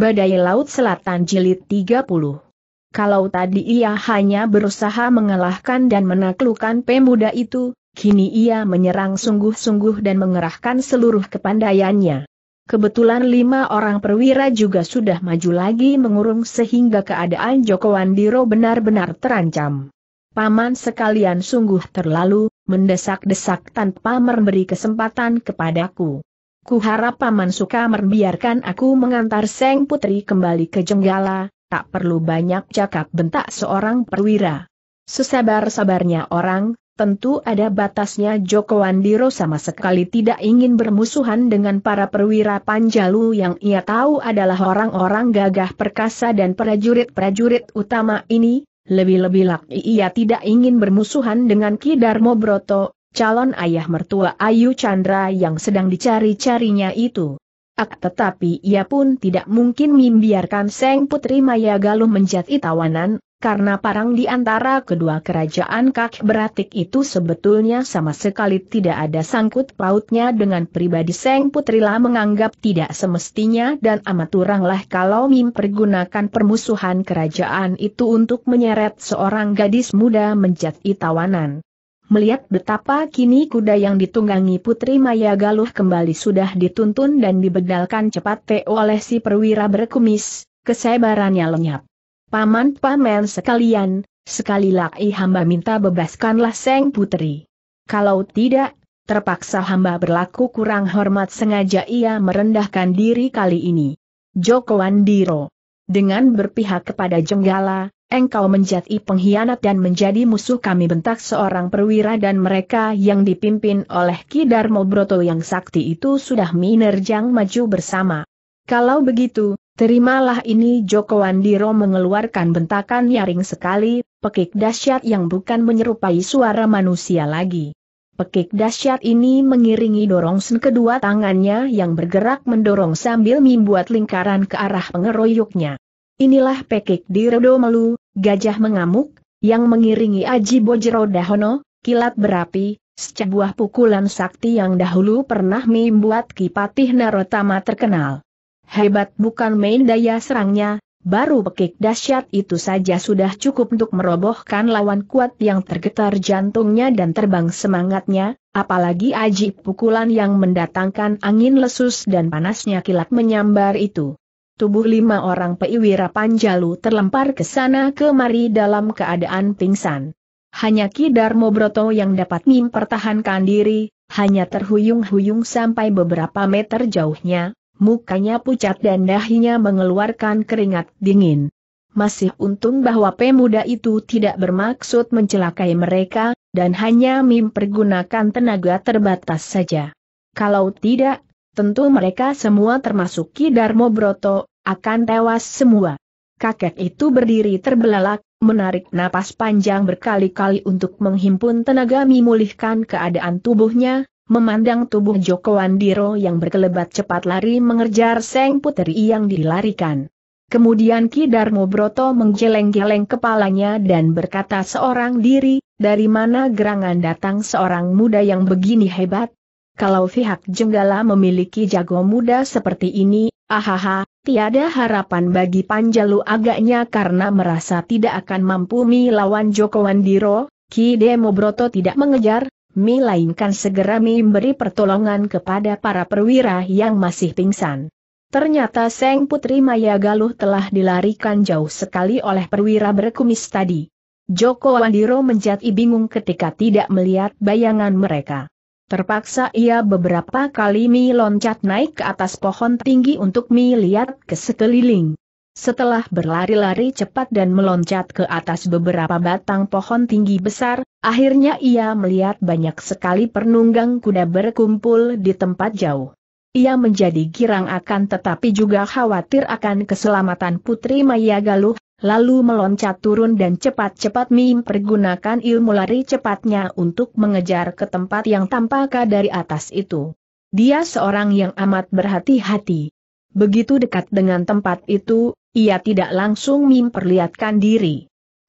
Badai Laut Selatan Jilid 30. Kalau tadi ia hanya berusaha mengalahkan dan menaklukkan pemuda itu, kini ia menyerang sungguh-sungguh dan mengerahkan seluruh kepandaiannya. Kebetulan lima orang perwira juga sudah maju lagi mengurung sehingga keadaan Joko Wandiro benar-benar terancam. Paman sekalian sungguh terlalu, mendesak-desak tanpa memberi kesempatan kepadaku. Ku harap Paman suka membiarkan aku mengantar Seng Putri kembali ke Jenggala, tak perlu banyak cakap bentak seorang perwira. Sesabar-sabarnya orang, tentu ada batasnya Joko Wandiro sama sekali tidak ingin bermusuhan dengan para perwira Panjalu yang ia tahu adalah orang-orang gagah perkasa dan prajurit-prajurit utama ini, lebih-lebih lagi ia tidak ingin bermusuhan dengan Kidarmo Broto, calon ayah mertua Ayu Chandra yang sedang dicari-carinya itu. Ak ah, tetapi ia pun tidak mungkin membiarkan Seng Putri Maya Galuh menjadi tawanan, karena parang di antara kedua kerajaan kak beratik itu sebetulnya sama sekali tidak ada sangkut pautnya dengan pribadi Seng Putri lah menganggap tidak semestinya dan amat kuranglah kalau Mim pergunakan permusuhan kerajaan itu untuk menyeret seorang gadis muda menjadi tawanan melihat betapa kini kuda yang ditunggangi Putri Maya Galuh kembali sudah dituntun dan dibedalkan cepat te oleh si perwira berkumis, kesebarannya lenyap. Paman-paman sekalian, sekali lagi hamba minta bebaskanlah Seng Putri. Kalau tidak, terpaksa hamba berlaku kurang hormat sengaja ia merendahkan diri kali ini. Joko Andiro. Dengan berpihak kepada Jenggala, engkau menjadi pengkhianat dan menjadi musuh kami bentak seorang perwira dan mereka yang dipimpin oleh Kidarmo Broto yang sakti itu sudah menerjang maju bersama. Kalau begitu, terimalah ini Joko Wandiro mengeluarkan bentakan nyaring sekali, pekik dahsyat yang bukan menyerupai suara manusia lagi. Pekik dahsyat ini mengiringi dorong sen kedua tangannya yang bergerak mendorong sambil membuat lingkaran ke arah pengeroyoknya. Inilah pekik di Melu, Gajah mengamuk, yang mengiringi Aji Bojero Dahono, kilat berapi, sebuah pukulan sakti yang dahulu pernah membuat Kipatih Narotama terkenal. Hebat bukan main daya serangnya, baru pekik dahsyat itu saja sudah cukup untuk merobohkan lawan kuat yang tergetar jantungnya dan terbang semangatnya, apalagi Aji pukulan yang mendatangkan angin lesus dan panasnya kilat menyambar itu tubuh lima orang peiwira Panjalu terlempar ke sana kemari dalam keadaan pingsan. Hanya Ki Darmo yang dapat mempertahankan diri, hanya terhuyung-huyung sampai beberapa meter jauhnya, mukanya pucat dan dahinya mengeluarkan keringat dingin. Masih untung bahwa pemuda itu tidak bermaksud mencelakai mereka, dan hanya mempergunakan tenaga terbatas saja. Kalau tidak, Tentu mereka semua termasuk Ki Broto, akan tewas semua. Kakek itu berdiri terbelalak, menarik napas panjang berkali-kali untuk menghimpun tenaga memulihkan keadaan tubuhnya, memandang tubuh Joko Wandiro yang berkelebat cepat lari mengejar Seng Puteri yang dilarikan. Kemudian Ki Broto menggeleng-geleng kepalanya dan berkata seorang diri, dari mana gerangan datang seorang muda yang begini hebat, kalau pihak Jenggala memiliki jago muda seperti ini, ahaha, tiada harapan bagi Panjalu agaknya karena merasa tidak akan mampu melawan Joko Wandiro, Ki Demo tidak mengejar, melainkan segera memberi pertolongan kepada para perwira yang masih pingsan. Ternyata Seng Putri Maya Galuh telah dilarikan jauh sekali oleh perwira berkumis tadi. Joko Wandiro menjadi bingung ketika tidak melihat bayangan mereka. Terpaksa ia beberapa kali Mi loncat naik ke atas pohon tinggi untuk Mi lihat ke sekeliling. Setelah berlari-lari cepat dan meloncat ke atas beberapa batang pohon tinggi besar, akhirnya ia melihat banyak sekali penunggang kuda berkumpul di tempat jauh. Ia menjadi girang akan tetapi juga khawatir akan keselamatan Putri Maya Galuh, lalu meloncat turun dan cepat-cepat Mim pergunakan ilmu lari cepatnya untuk mengejar ke tempat yang tampak dari atas itu. Dia seorang yang amat berhati-hati. Begitu dekat dengan tempat itu, ia tidak langsung perlihatkan diri.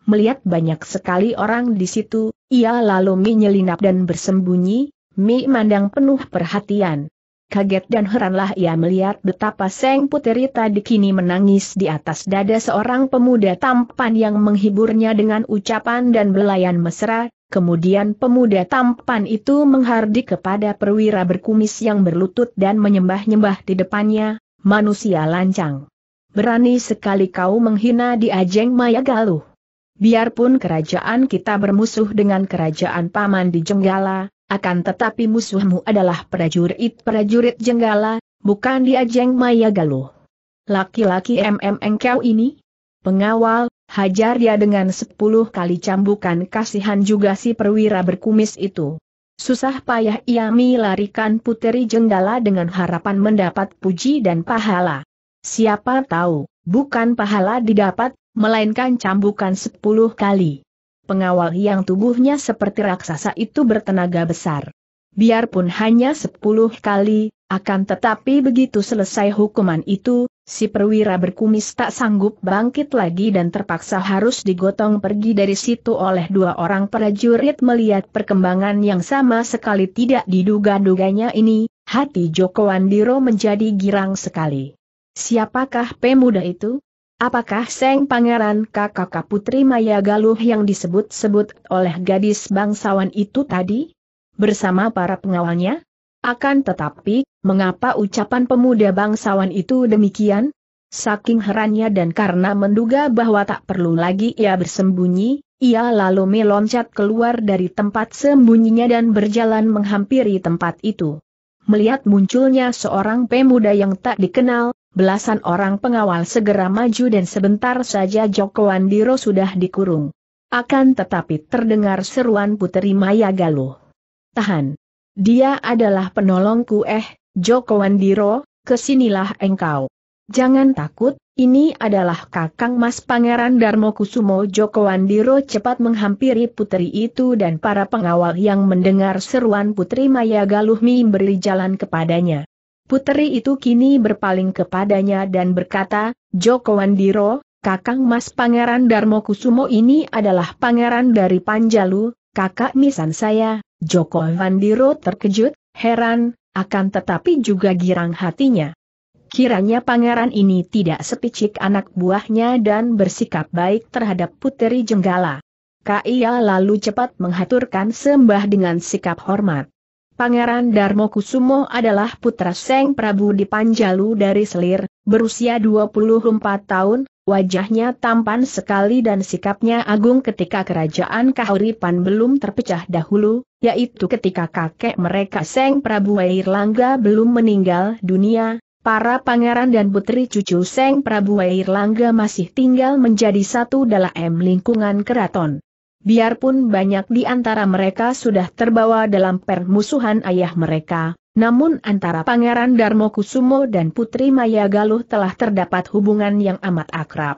Melihat banyak sekali orang di situ, ia lalu menyelinap dan bersembunyi, Mi mandang penuh perhatian kaget dan heranlah ia melihat betapa Seng Puteri tadi kini menangis di atas dada seorang pemuda tampan yang menghiburnya dengan ucapan dan belayan mesra, kemudian pemuda tampan itu menghardik kepada perwira berkumis yang berlutut dan menyembah-nyembah di depannya, manusia lancang. Berani sekali kau menghina di Ajeng Maya Galuh. Biarpun kerajaan kita bermusuh dengan kerajaan Paman di Jenggala, akan tetapi musuhmu adalah prajurit-prajurit jenggala, bukan dia Jeng Maya Galuh. Laki-laki MM engkau ini? Pengawal, hajar dia dengan sepuluh kali cambukan kasihan juga si perwira berkumis itu. Susah payah ia melarikan puteri jenggala dengan harapan mendapat puji dan pahala. Siapa tahu, bukan pahala didapat, melainkan cambukan sepuluh kali pengawal yang tubuhnya seperti raksasa itu bertenaga besar. Biarpun hanya sepuluh kali, akan tetapi begitu selesai hukuman itu, si perwira berkumis tak sanggup bangkit lagi dan terpaksa harus digotong pergi dari situ oleh dua orang prajurit melihat perkembangan yang sama sekali tidak diduga-duganya ini, hati Joko Andiro menjadi girang sekali. Siapakah pemuda itu? Apakah Seng Pangeran kakak Putri Maya Galuh yang disebut-sebut oleh gadis bangsawan itu tadi? Bersama para pengawalnya? Akan tetapi, mengapa ucapan pemuda bangsawan itu demikian? Saking herannya dan karena menduga bahwa tak perlu lagi ia bersembunyi, ia lalu meloncat keluar dari tempat sembunyinya dan berjalan menghampiri tempat itu. Melihat munculnya seorang pemuda yang tak dikenal, belasan orang pengawal segera maju dan sebentar saja Joko Andiro sudah dikurung. Akan tetapi terdengar seruan Putri Maya Galuh. Tahan. Dia adalah penolongku eh, Joko Andiro, kesinilah engkau. Jangan takut, ini adalah kakang mas pangeran Darmo Kusumo Joko Andiro cepat menghampiri putri itu dan para pengawal yang mendengar seruan putri Maya Galuh memberi jalan kepadanya. Puteri itu kini berpaling kepadanya dan berkata, Joko Wandiro, kakang mas Pangeran Darmo Kusumo ini adalah pangeran dari Panjalu, kakak misan saya, Joko Wandiro terkejut, heran, akan tetapi juga girang hatinya. Kiranya pangeran ini tidak sepicik anak buahnya dan bersikap baik terhadap puteri Jenggala. Kaya lalu cepat menghaturkan sembah dengan sikap hormat. Pangeran Darmo Kusumo adalah putra Seng Prabu di Panjalu dari Selir, berusia 24 tahun, wajahnya tampan sekali dan sikapnya agung ketika kerajaan Kahuripan belum terpecah dahulu, yaitu ketika kakek mereka Seng Prabu Wairlangga belum meninggal dunia, Para pangeran dan putri cucu Seng Prabu Wairlangga masih tinggal menjadi satu dalam lingkungan keraton biarpun banyak di antara mereka sudah terbawa dalam permusuhan ayah mereka, namun antara Pangeran Darmo Kusumo dan Putri Maya Galuh telah terdapat hubungan yang amat akrab.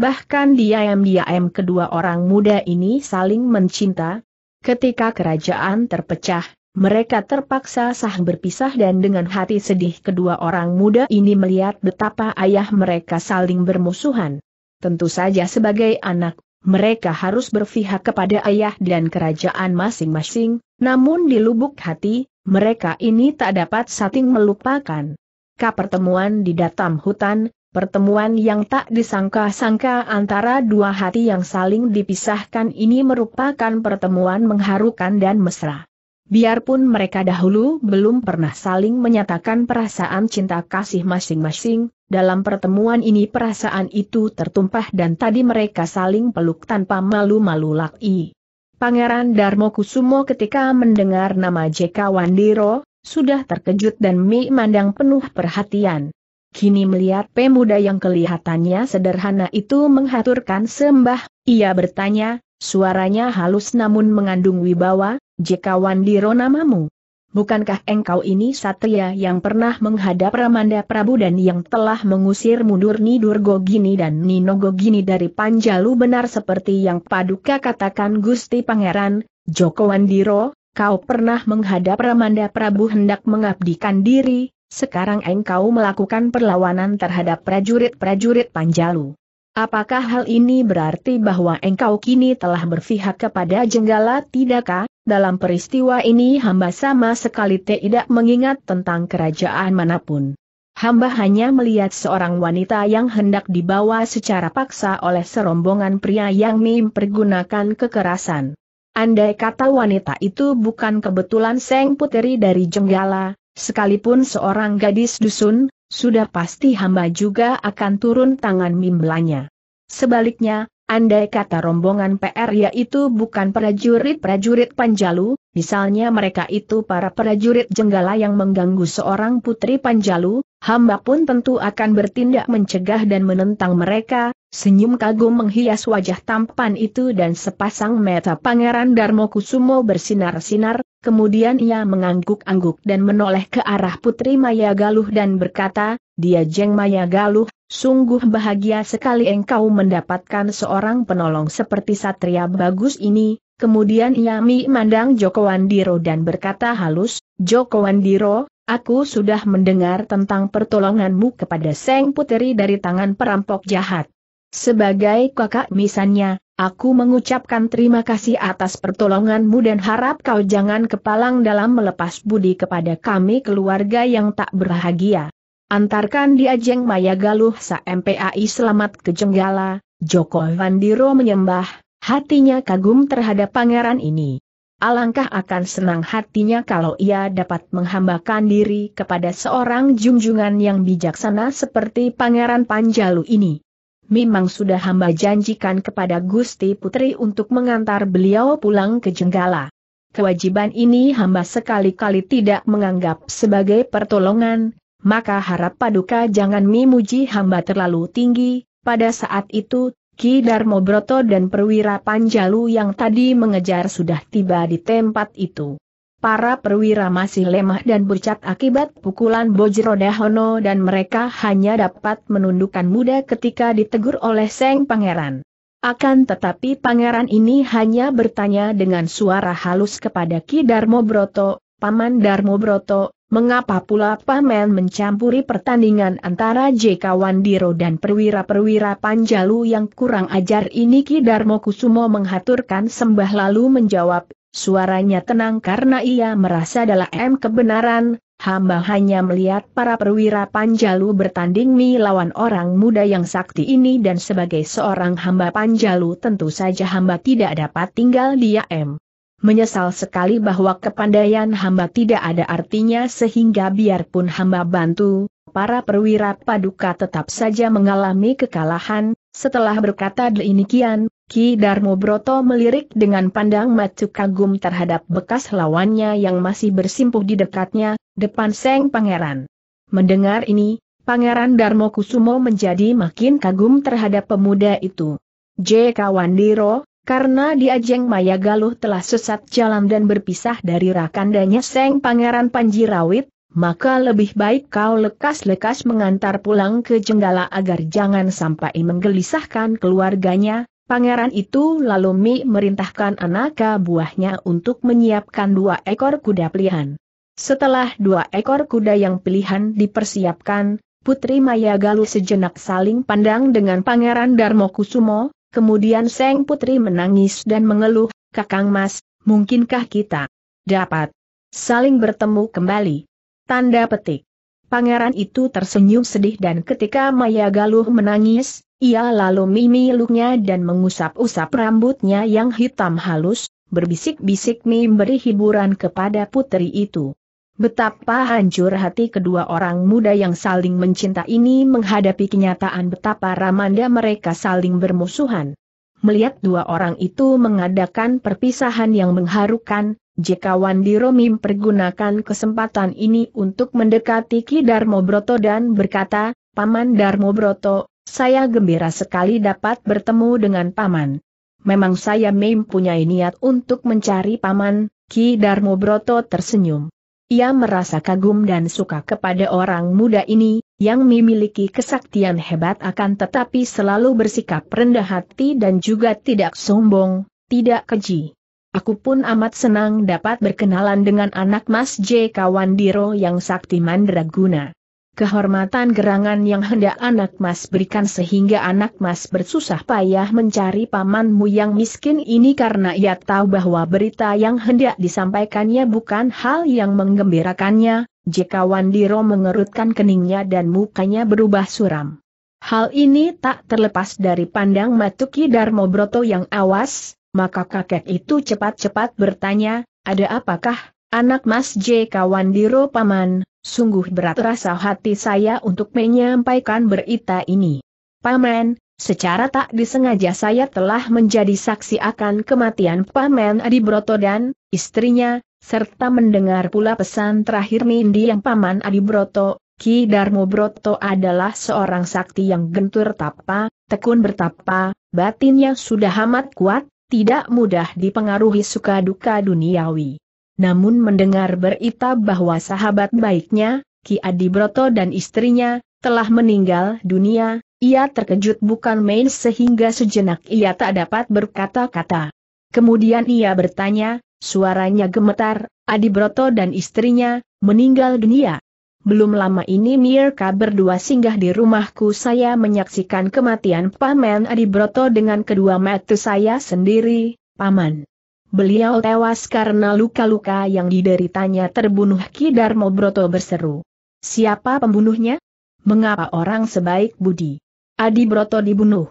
Bahkan diam-diam kedua orang muda ini saling mencinta. Ketika kerajaan terpecah, mereka terpaksa sah berpisah dan dengan hati sedih kedua orang muda ini melihat betapa ayah mereka saling bermusuhan. Tentu saja sebagai anak mereka harus berpihak kepada ayah dan kerajaan masing-masing, namun di lubuk hati, mereka ini tak dapat sating melupakan. pertemuan di datam hutan, pertemuan yang tak disangka-sangka antara dua hati yang saling dipisahkan ini merupakan pertemuan mengharukan dan mesra. Biarpun mereka dahulu belum pernah saling menyatakan perasaan cinta kasih masing-masing, dalam pertemuan ini perasaan itu tertumpah dan tadi mereka saling peluk tanpa malu-malu laki. Pangeran Darmo Kusumo ketika mendengar nama J.K. Wandiro, sudah terkejut dan memandang penuh perhatian. Kini melihat pemuda yang kelihatannya sederhana itu menghaturkan sembah, ia bertanya, Suaranya halus namun mengandung wibawa, jika Wandiro namamu. Bukankah engkau ini satria yang pernah menghadap Ramanda Prabu dan yang telah mengusir mundur Nidur Gogini dan Nino Gogini dari Panjalu benar seperti yang paduka katakan Gusti Pangeran, Joko Wandiro, kau pernah menghadap Ramanda Prabu hendak mengabdikan diri, sekarang engkau melakukan perlawanan terhadap prajurit-prajurit Panjalu. Apakah hal ini berarti bahwa engkau kini telah berpihak kepada Jenggala tidakkah? Dalam peristiwa ini hamba sama sekali tidak mengingat tentang kerajaan manapun. Hamba hanya melihat seorang wanita yang hendak dibawa secara paksa oleh serombongan pria yang mempergunakan kekerasan. Andai kata wanita itu bukan kebetulan Seng Puteri dari Jenggala, sekalipun seorang gadis dusun, sudah pasti hamba juga akan turun tangan mimblanya. Sebaliknya, andai kata rombongan PR yaitu bukan prajurit-prajurit Panjalu, misalnya mereka itu para prajurit Jenggala yang mengganggu seorang putri Panjalu, hamba pun tentu akan bertindak mencegah dan menentang mereka, Senyum kagum menghias wajah tampan itu dan sepasang mata Pangeran Darmo Kusumo bersinar-sinar, kemudian ia mengangguk-angguk dan menoleh ke arah Putri Maya Galuh dan berkata, dia Jeng Maya Galuh, sungguh bahagia sekali engkau mendapatkan seorang penolong seperti Satria Bagus ini, kemudian ia memandang Joko Wandiro dan berkata halus, Joko Wandiro, aku sudah mendengar tentang pertolonganmu kepada Seng putri dari tangan perampok jahat. Sebagai kakak misannya, aku mengucapkan terima kasih atas pertolonganmu dan harap kau jangan kepalang dalam melepas budi kepada kami keluarga yang tak berbahagia. Antarkan dia Jeng Maya Galuh sa MPAI selamat ke Jenggala, Joko Vandiro menyembah, hatinya kagum terhadap pangeran ini. Alangkah akan senang hatinya kalau ia dapat menghambakan diri kepada seorang junjungan yang bijaksana seperti Pangeran Panjalu ini memang sudah hamba janjikan kepada Gusti Putri untuk mengantar beliau pulang ke Jenggala. Kewajiban ini hamba sekali-kali tidak menganggap sebagai pertolongan, maka harap paduka jangan memuji hamba terlalu tinggi, pada saat itu, Ki Darmo Broto dan perwira Panjalu yang tadi mengejar sudah tiba di tempat itu para perwira masih lemah dan bercat akibat pukulan Bojiro Dahono dan mereka hanya dapat menundukkan muda ketika ditegur oleh Seng Pangeran. Akan tetapi pangeran ini hanya bertanya dengan suara halus kepada Ki Darmo Broto, Paman Darmo Broto, mengapa pula Paman mencampuri pertandingan antara JK Wandiro dan perwira-perwira Panjalu yang kurang ajar ini Ki Darmo Kusumo menghaturkan sembah lalu menjawab, Suaranya tenang karena ia merasa dalam kebenaran, hamba hanya melihat para perwira Panjalu bertanding melawan orang muda yang sakti ini dan sebagai seorang hamba Panjalu tentu saja hamba tidak dapat tinggal di diam. Menyesal sekali bahwa kepandaian hamba tidak ada artinya sehingga biarpun hamba bantu, para perwira paduka tetap saja mengalami kekalahan, setelah berkata demikian, Ki Darmo Broto melirik dengan pandang macu kagum terhadap bekas lawannya yang masih bersimpuh di dekatnya, depan Seng Pangeran. Mendengar ini, Pangeran Darmo Kusumo menjadi makin kagum terhadap pemuda itu. J. Kawandiro, karena diajeng Maya Galuh telah sesat jalan dan berpisah dari rakandanya Seng Pangeran Panjirawit, maka lebih baik kau lekas-lekas mengantar pulang ke Jenggala agar jangan sampai menggelisahkan keluarganya, Pangeran itu lalu Mi merintahkan anak buahnya untuk menyiapkan dua ekor kuda pilihan. Setelah dua ekor kuda yang pilihan dipersiapkan, Putri Maya Galuh sejenak saling pandang dengan Pangeran Darmo Kusumo, kemudian Seng Putri menangis dan mengeluh, Kakang Mas, mungkinkah kita dapat saling bertemu kembali? Tanda petik. Pangeran itu tersenyum sedih dan ketika Maya Galuh menangis, ia lalu mimiluknya dan mengusap-usap rambutnya yang hitam halus, berbisik-bisik memberi hiburan kepada putri itu. Betapa hancur hati kedua orang muda yang saling mencinta ini menghadapi kenyataan betapa ramanda mereka saling bermusuhan. Melihat dua orang itu mengadakan perpisahan yang mengharukan, jika Wandiro pergunakan kesempatan ini untuk mendekati Ki Darmo Broto dan berkata, Paman Darmo Broto, saya gembira sekali dapat bertemu dengan Paman. Memang saya mempunyai niat untuk mencari Paman, Ki Darmo Broto tersenyum. Ia merasa kagum dan suka kepada orang muda ini, yang memiliki kesaktian hebat akan tetapi selalu bersikap rendah hati dan juga tidak sombong, tidak keji. Aku pun amat senang dapat berkenalan dengan anak Mas J. Kawandiro yang sakti mandraguna kehormatan gerangan yang hendak anak mas berikan sehingga anak mas bersusah payah mencari pamanmu yang miskin ini karena ia tahu bahwa berita yang hendak disampaikannya bukan hal yang menggembirakannya, jika Wandiro mengerutkan keningnya dan mukanya berubah suram. Hal ini tak terlepas dari pandang Matuki Darmo Broto yang awas, maka kakek itu cepat-cepat bertanya, ada apakah? Anak Mas J. kawan diro Paman, sungguh berat rasa hati saya untuk menyampaikan berita ini. Paman, secara tak disengaja saya telah menjadi saksi akan kematian Paman Adi Broto dan istrinya, serta mendengar pula pesan terakhir Nindi yang Paman Adi Broto, Ki Darmo Broto adalah seorang sakti yang gentur tapa, tekun bertapa, batinnya sudah amat kuat, tidak mudah dipengaruhi suka duka duniawi namun mendengar berita bahwa sahabat baiknya, Ki Adi Broto dan istrinya, telah meninggal dunia, ia terkejut bukan main sehingga sejenak ia tak dapat berkata-kata. Kemudian ia bertanya, suaranya gemetar, Adi Broto dan istrinya, meninggal dunia. Belum lama ini Mirka berdua singgah di rumahku saya menyaksikan kematian Paman Adi Broto dengan kedua mata saya sendiri, Paman. Beliau tewas karena luka-luka yang dideritanya terbunuh Kidarmo Broto berseru. Siapa pembunuhnya? Mengapa orang sebaik Budi? Adi Broto dibunuh.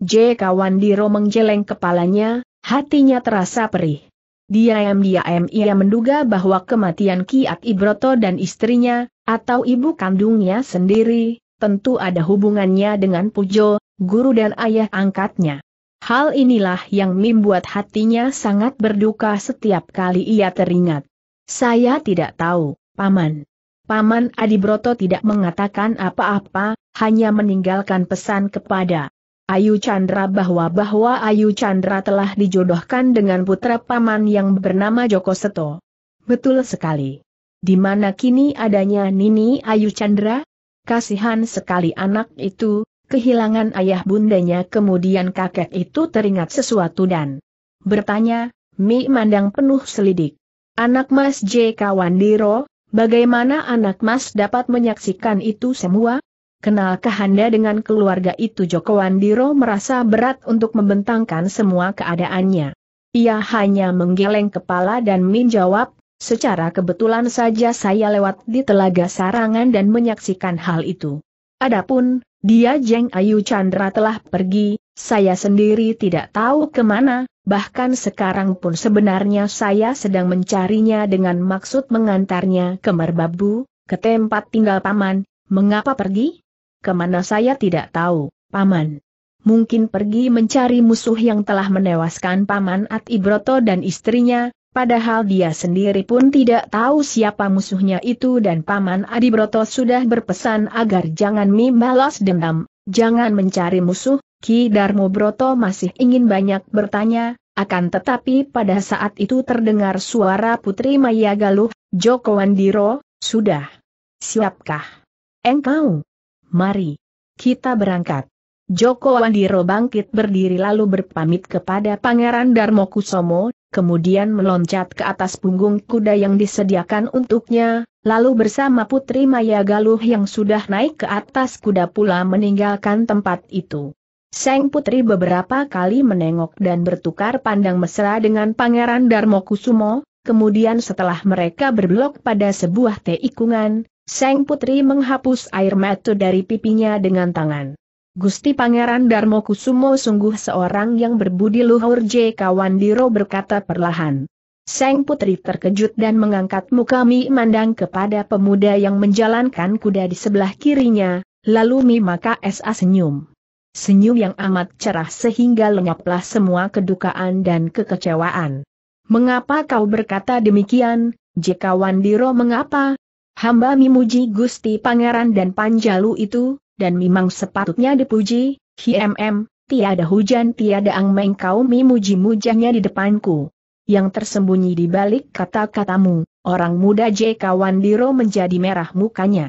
J. Kawandiro menjeleng kepalanya, hatinya terasa perih. Dia Diam-diam ia menduga bahwa kematian Kiat Ibroto dan istrinya, atau ibu kandungnya sendiri, tentu ada hubungannya dengan Pujo, guru dan ayah angkatnya. Hal inilah yang membuat hatinya sangat berduka setiap kali ia teringat. Saya tidak tahu, Paman. Paman Adibroto tidak mengatakan apa-apa, hanya meninggalkan pesan kepada Ayu Chandra bahwa bahwa Ayu Chandra telah dijodohkan dengan putra paman yang bernama Joko Seto. Betul sekali. Di mana kini adanya Nini Ayu Chandra? Kasihan sekali anak itu, kehilangan ayah bundanya kemudian kakek itu teringat sesuatu dan bertanya, Mi mandang penuh selidik. Anak Mas J. Wandiro, bagaimana anak Mas dapat menyaksikan itu semua? Kenalkah Anda dengan keluarga itu Joko Wandiro merasa berat untuk membentangkan semua keadaannya. Ia hanya menggeleng kepala dan menjawab, secara kebetulan saja saya lewat di Telaga Sarangan dan menyaksikan hal itu. Adapun, dia Jeng Ayu Chandra telah pergi, saya sendiri tidak tahu kemana, bahkan sekarang pun sebenarnya saya sedang mencarinya dengan maksud mengantarnya ke Merbabu, ke tempat tinggal Paman, mengapa pergi? Kemana saya tidak tahu, Paman. Mungkin pergi mencari musuh yang telah menewaskan Paman At Ibroto dan istrinya, Padahal dia sendiri pun tidak tahu siapa musuhnya itu dan Paman Adi Broto sudah berpesan agar jangan membalas dendam, jangan mencari musuh, Ki Darmo Broto masih ingin banyak bertanya, akan tetapi pada saat itu terdengar suara Putri Maya Galuh, Joko Wandiro, sudah. Siapkah? Engkau? Mari. Kita berangkat. Joko Wandiro bangkit berdiri lalu berpamit kepada Pangeran Darmo Kusomo, kemudian meloncat ke atas punggung kuda yang disediakan untuknya, lalu bersama Putri Maya Galuh yang sudah naik ke atas kuda pula meninggalkan tempat itu. Seng Putri beberapa kali menengok dan bertukar pandang mesra dengan Pangeran Darmo Kusumo, kemudian setelah mereka berblok pada sebuah teikungan, Seng Putri menghapus air mata dari pipinya dengan tangan. Gusti Pangeran Darmo Kusumo sungguh seorang yang berbudi luhur J. Kawandiro berkata perlahan. Seng Putri terkejut dan mengangkat muka Mi mandang kepada pemuda yang menjalankan kuda di sebelah kirinya, lalu Mi maka S.A. senyum. Senyum yang amat cerah sehingga lenyaplah semua kedukaan dan kekecewaan. Mengapa kau berkata demikian, J. Kawandiro mengapa? Hamba memuji Gusti Pangeran dan Panjalu itu, dan memang sepatutnya dipuji, HMM, tiada hujan tiada angmeng kau memuji-mujanya di depanku. Yang tersembunyi di balik kata-katamu, orang muda J.K. Wandiro menjadi merah mukanya.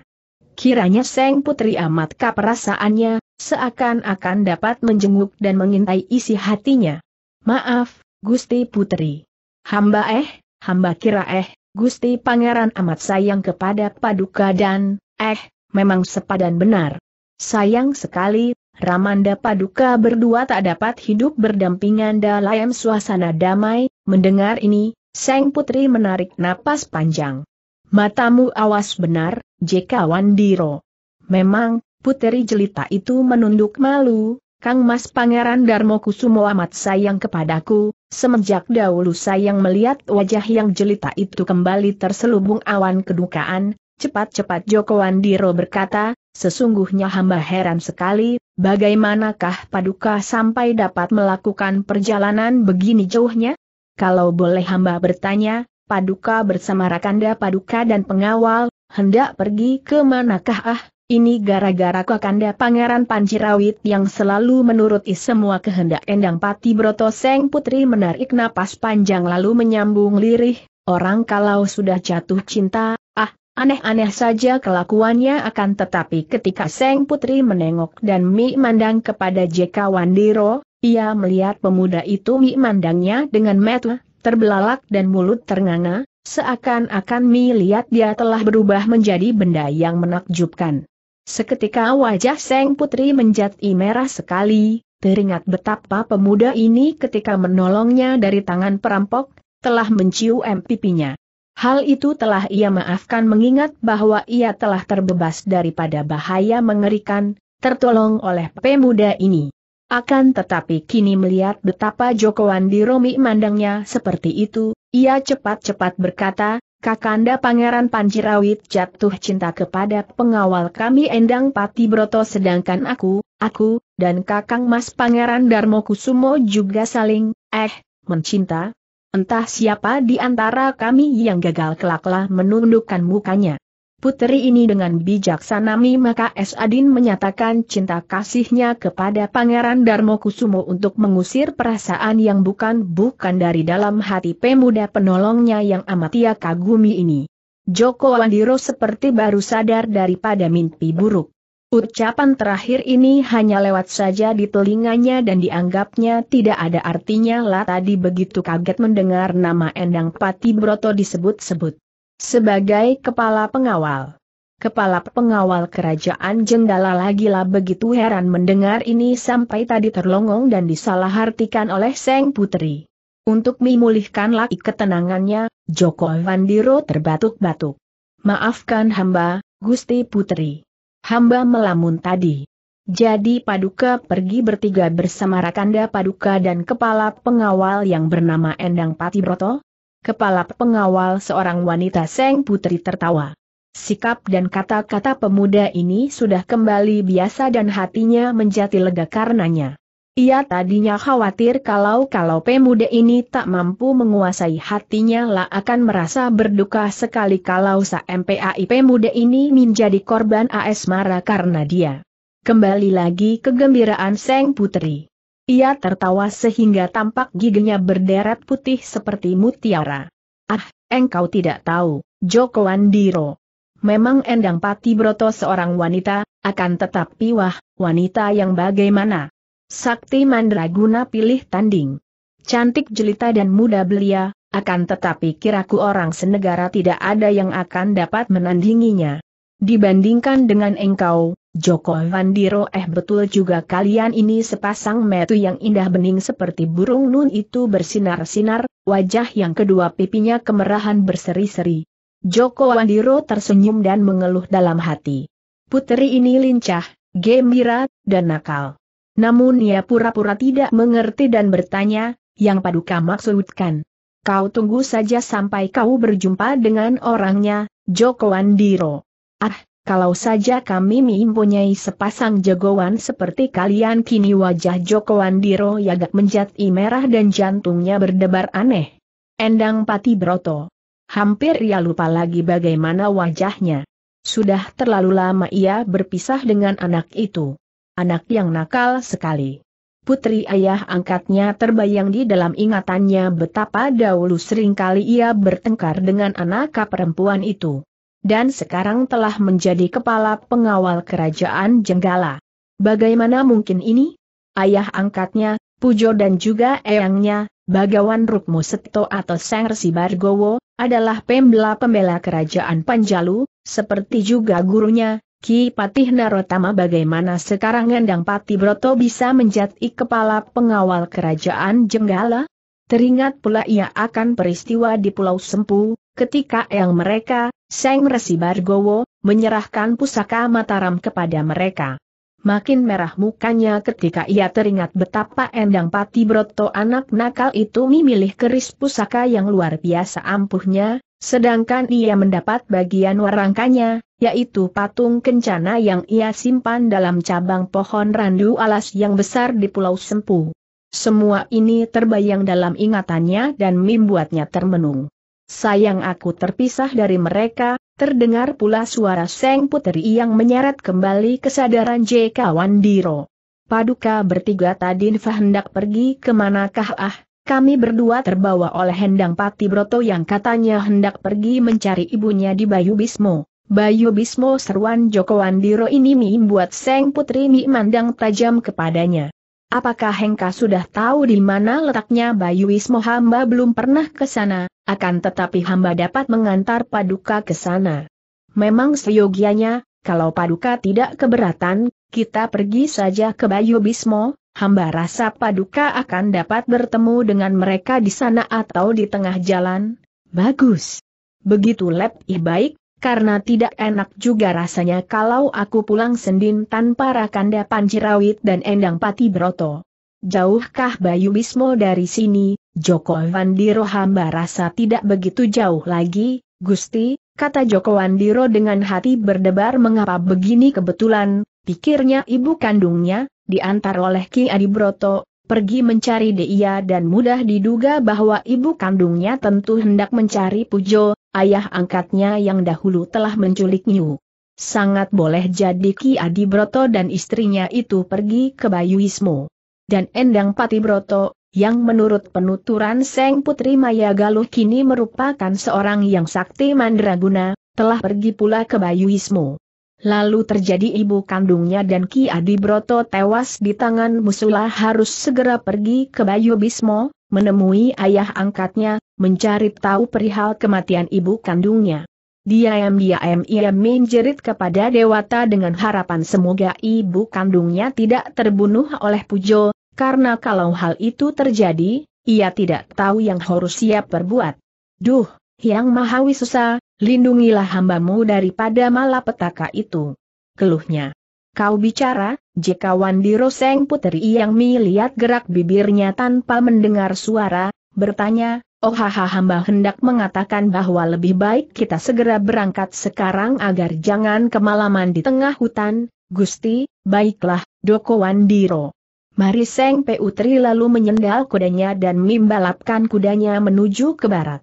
Kiranya Seng Putri amat perasaannya, seakan-akan dapat menjenguk dan mengintai isi hatinya. Maaf, Gusti Putri. Hamba eh, hamba kira eh, Gusti Pangeran amat sayang kepada Paduka dan, eh, memang sepadan benar. Sayang sekali, Ramanda Paduka berdua tak dapat hidup berdampingan dalam suasana damai, mendengar ini, Sang Putri menarik napas panjang. Matamu awas benar, Jk Wandiro. Memang, putri jelita itu menunduk malu, Kang Mas Pangeran Darmo Kusumo amat sayang kepadaku, semenjak dahulu sayang melihat wajah yang jelita itu kembali terselubung awan kedukaan, Cepat-cepat Joko Wandiro berkata, sesungguhnya hamba heran sekali, bagaimanakah paduka sampai dapat melakukan perjalanan begini jauhnya? Kalau boleh hamba bertanya, paduka bersama Rakanda paduka dan pengawal, hendak pergi ke manakah ah? Ini gara-gara kakanda pangeran Pancirawit yang selalu menuruti semua kehendak Endang Pati Broto Seng Putri menarik napas panjang lalu menyambung lirih, orang kalau sudah jatuh cinta, ah, Aneh-aneh saja kelakuannya akan tetapi ketika Seng Putri menengok dan Mi mandang kepada JK Wandiro, ia melihat pemuda itu Mi mandangnya dengan metu, terbelalak dan mulut ternganga, seakan-akan Mi lihat dia telah berubah menjadi benda yang menakjubkan. Seketika wajah Seng Putri menjadi merah sekali, teringat betapa pemuda ini ketika menolongnya dari tangan perampok, telah mencium pipinya. Hal itu telah ia maafkan mengingat bahwa ia telah terbebas daripada bahaya mengerikan, tertolong oleh pemuda ini. Akan tetapi kini melihat betapa Joko di Romi mandangnya seperti itu, ia cepat-cepat berkata, Kakanda Pangeran Panjirawit jatuh cinta kepada pengawal kami Endang Pati Broto sedangkan aku, aku, dan Kakang Mas Pangeran Darmo Kusumo juga saling, eh, mencinta, Entah siapa di antara kami yang gagal kelaklah menundukkan mukanya. Putri ini dengan bijaksana maka S. Adin menyatakan cinta kasihnya kepada Pangeran Darmo Kusumo untuk mengusir perasaan yang bukan-bukan dari dalam hati pemuda penolongnya yang amat ia kagumi ini. Joko Wandiro seperti baru sadar daripada mimpi buruk. Ucapan terakhir ini hanya lewat saja di telinganya dan dianggapnya tidak ada artinya lah tadi begitu kaget mendengar nama Endang Pati Broto disebut-sebut. Sebagai kepala pengawal. Kepala pengawal kerajaan Jenggala lah begitu heran mendengar ini sampai tadi terlongong dan disalahartikan oleh Seng Putri. Untuk memulihkan lagi ketenangannya, Joko Vandiro terbatuk-batuk. Maafkan hamba, Gusti Putri hamba melamun tadi. Jadi Paduka pergi bertiga bersama Rakanda Paduka dan kepala pengawal yang bernama Endang Pati Patibroto? Kepala pengawal seorang wanita Seng Putri tertawa. Sikap dan kata-kata pemuda ini sudah kembali biasa dan hatinya menjadi lega karenanya. Ia tadinya khawatir kalau-kalau pemuda ini tak mampu menguasai hatinya lah akan merasa berduka sekali kalau sampai MPAI pemuda ini menjadi korban AS Mara karena dia. Kembali lagi kegembiraan Seng Putri. Ia tertawa sehingga tampak giginya berderet putih seperti mutiara. Ah, engkau tidak tahu, Joko Andiro. Memang Endang Pati Broto seorang wanita, akan tetapi wah, wanita yang bagaimana? Sakti Mandraguna pilih tanding. Cantik jelita dan muda belia, akan tetapi kiraku orang senegara tidak ada yang akan dapat menandinginya. Dibandingkan dengan engkau, Joko Vandiro eh betul juga kalian ini sepasang metu yang indah bening seperti burung nun itu bersinar-sinar, wajah yang kedua pipinya kemerahan berseri-seri. Joko Wandiro tersenyum dan mengeluh dalam hati. Putri ini lincah, gembira, dan nakal. Namun ia pura-pura tidak mengerti dan bertanya, yang paduka maksudkan. Kau tunggu saja sampai kau berjumpa dengan orangnya, Joko Andiro. Ah, kalau saja kami mempunyai sepasang jagoan seperti kalian kini wajah Joko Andiro agak menjadi merah dan jantungnya berdebar aneh. Endang Pati Broto. Hampir ia lupa lagi bagaimana wajahnya. Sudah terlalu lama ia berpisah dengan anak itu anak yang nakal sekali. Putri ayah angkatnya terbayang di dalam ingatannya betapa dahulu seringkali ia bertengkar dengan anak perempuan itu. Dan sekarang telah menjadi kepala pengawal kerajaan Jenggala. Bagaimana mungkin ini? Ayah angkatnya, Pujo dan juga eyangnya, Bagawan Rukmo Seto atau Sang Resi Bargowo, adalah pembela-pembela kerajaan Panjalu, seperti juga gurunya, Ki Patih Narotama bagaimana sekarang Endang Pati Broto bisa menjadi kepala pengawal kerajaan Jenggala? Teringat pula ia akan peristiwa di Pulau Sempu, ketika yang mereka, Seng Resi Bargowo, menyerahkan pusaka Mataram kepada mereka. Makin merah mukanya ketika ia teringat betapa Endang Pati Broto anak nakal itu memilih keris pusaka yang luar biasa ampuhnya, Sedangkan ia mendapat bagian warangkanya, yaitu patung kencana yang ia simpan dalam cabang pohon randu alas yang besar di Pulau Sempu. Semua ini terbayang dalam ingatannya dan membuatnya termenung. Sayang aku terpisah dari mereka, terdengar pula suara Seng Puteri yang menyeret kembali kesadaran J.K. Wandiro. Paduka bertiga tadi hendak pergi kemanakah ah, kami berdua terbawa oleh Hendang Pati Broto yang katanya hendak pergi mencari ibunya di Bayu Bismo. Bayu Bismo seruan Joko Wandiro ini membuat Seng Putri memandang tajam kepadanya. Apakah Hengka sudah tahu di mana letaknya Bayu Bismo hamba belum pernah ke sana, akan tetapi hamba dapat mengantar Paduka ke sana. Memang seyogianya, kalau Paduka tidak keberatan, kita pergi saja ke Bayu Bismo, hamba rasa Paduka akan dapat bertemu dengan mereka di sana atau di tengah jalan. Bagus. Begitu lebih baik, karena tidak enak juga rasanya kalau aku pulang sendin tanpa Rakanda Panjirawit dan Endang Pati Broto. Jauhkah Bayu Bismo dari sini, Joko Wandiro hamba rasa tidak begitu jauh lagi, Gusti, kata Joko Wandiro dengan hati berdebar mengapa begini kebetulan, pikirnya ibu kandungnya, diantar oleh Ki Adi Broto, pergi mencari dia dan mudah diduga bahwa ibu kandungnya tentu hendak mencari Pujo, ayah angkatnya yang dahulu telah menculik Nyu. Sangat boleh jadi Ki Adi Broto dan istrinya itu pergi ke Bayuismo. Dan Endang Pati Broto, yang menurut penuturan Seng Putri Maya Galuh kini merupakan seorang yang sakti mandraguna, telah pergi pula ke Bayuismo. Lalu terjadi ibu kandungnya dan Ki Adi Broto tewas di tangan musuhlah harus segera pergi ke Bayu Bismo, menemui ayah angkatnya, mencari tahu perihal kematian ibu kandungnya. Dia Diam-diam ia menjerit kepada Dewata dengan harapan semoga ibu kandungnya tidak terbunuh oleh Pujo, karena kalau hal itu terjadi, ia tidak tahu yang harus siap perbuat. Duh, Yang Maha Wisusa, Lindungilah hambamu daripada malapetaka itu. Keluhnya. Kau bicara, jika Wandi Roseng Putri yang melihat gerak bibirnya tanpa mendengar suara, bertanya, oh haha hamba hendak mengatakan bahwa lebih baik kita segera berangkat sekarang agar jangan kemalaman di tengah hutan, Gusti, baiklah, Doko Wandiro. Mari Seng Putri lalu menyendal kudanya dan membalapkan kudanya menuju ke barat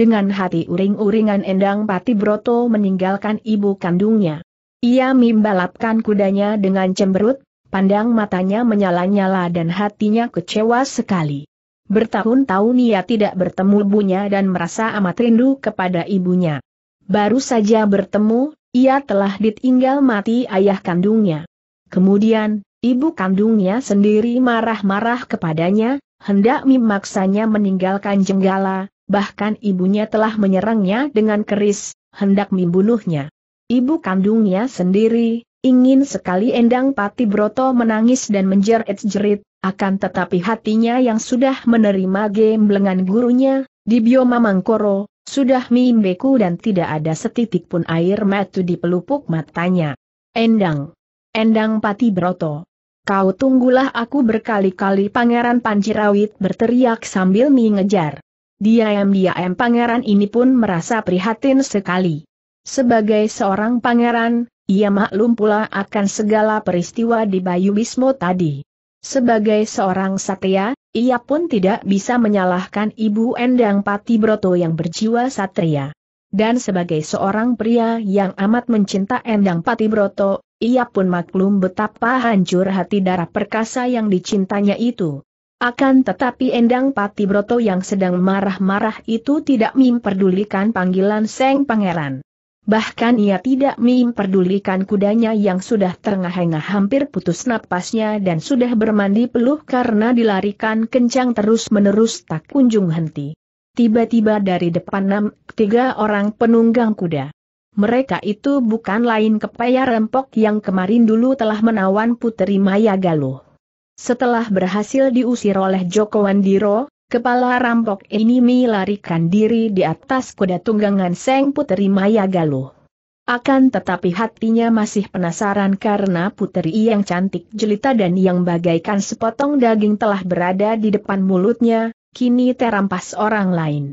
dengan hati uring-uringan Endang Pati Broto meninggalkan ibu kandungnya. Ia membalapkan kudanya dengan cemberut, pandang matanya menyala-nyala dan hatinya kecewa sekali. Bertahun-tahun ia tidak bertemu ibunya dan merasa amat rindu kepada ibunya. Baru saja bertemu, ia telah ditinggal mati ayah kandungnya. Kemudian, ibu kandungnya sendiri marah-marah kepadanya, hendak memaksanya meninggalkan Jenggala, bahkan ibunya telah menyerangnya dengan keris, hendak membunuhnya. Ibu kandungnya sendiri, ingin sekali Endang Pati Broto menangis dan menjerit-jerit, akan tetapi hatinya yang sudah menerima gemblengan gurunya, di bioma Mangkoro, sudah mimbeku dan tidak ada setitik pun air mata di pelupuk matanya. Endang. Endang Pati Broto. Kau tunggulah aku berkali-kali Pangeran Panjirawit berteriak sambil mengejar. Diam-diam pangeran ini pun merasa prihatin sekali. Sebagai seorang pangeran, ia maklum pula akan segala peristiwa di Bayu Bismo tadi. Sebagai seorang satria, ia pun tidak bisa menyalahkan Ibu Endang Pati Broto yang berjiwa satria. Dan sebagai seorang pria yang amat mencinta Endang Pati Broto, ia pun maklum betapa hancur hati darah perkasa yang dicintanya itu. Akan tetapi Endang Pati Broto yang sedang marah-marah itu tidak memperdulikan panggilan Seng Pangeran. Bahkan ia tidak memperdulikan kudanya yang sudah terengah-engah hampir putus napasnya dan sudah bermandi peluh karena dilarikan kencang terus-menerus tak kunjung henti. Tiba-tiba dari depan enam, tiga orang penunggang kuda. Mereka itu bukan lain kepaya rempok yang kemarin dulu telah menawan Putri Maya Galuh. Setelah berhasil diusir oleh Joko Wandiro, kepala rampok ini melarikan diri di atas kuda tunggangan Seng Puteri Maya Galuh. Akan tetapi hatinya masih penasaran karena puteri yang cantik jelita dan yang bagaikan sepotong daging telah berada di depan mulutnya, kini terampas orang lain.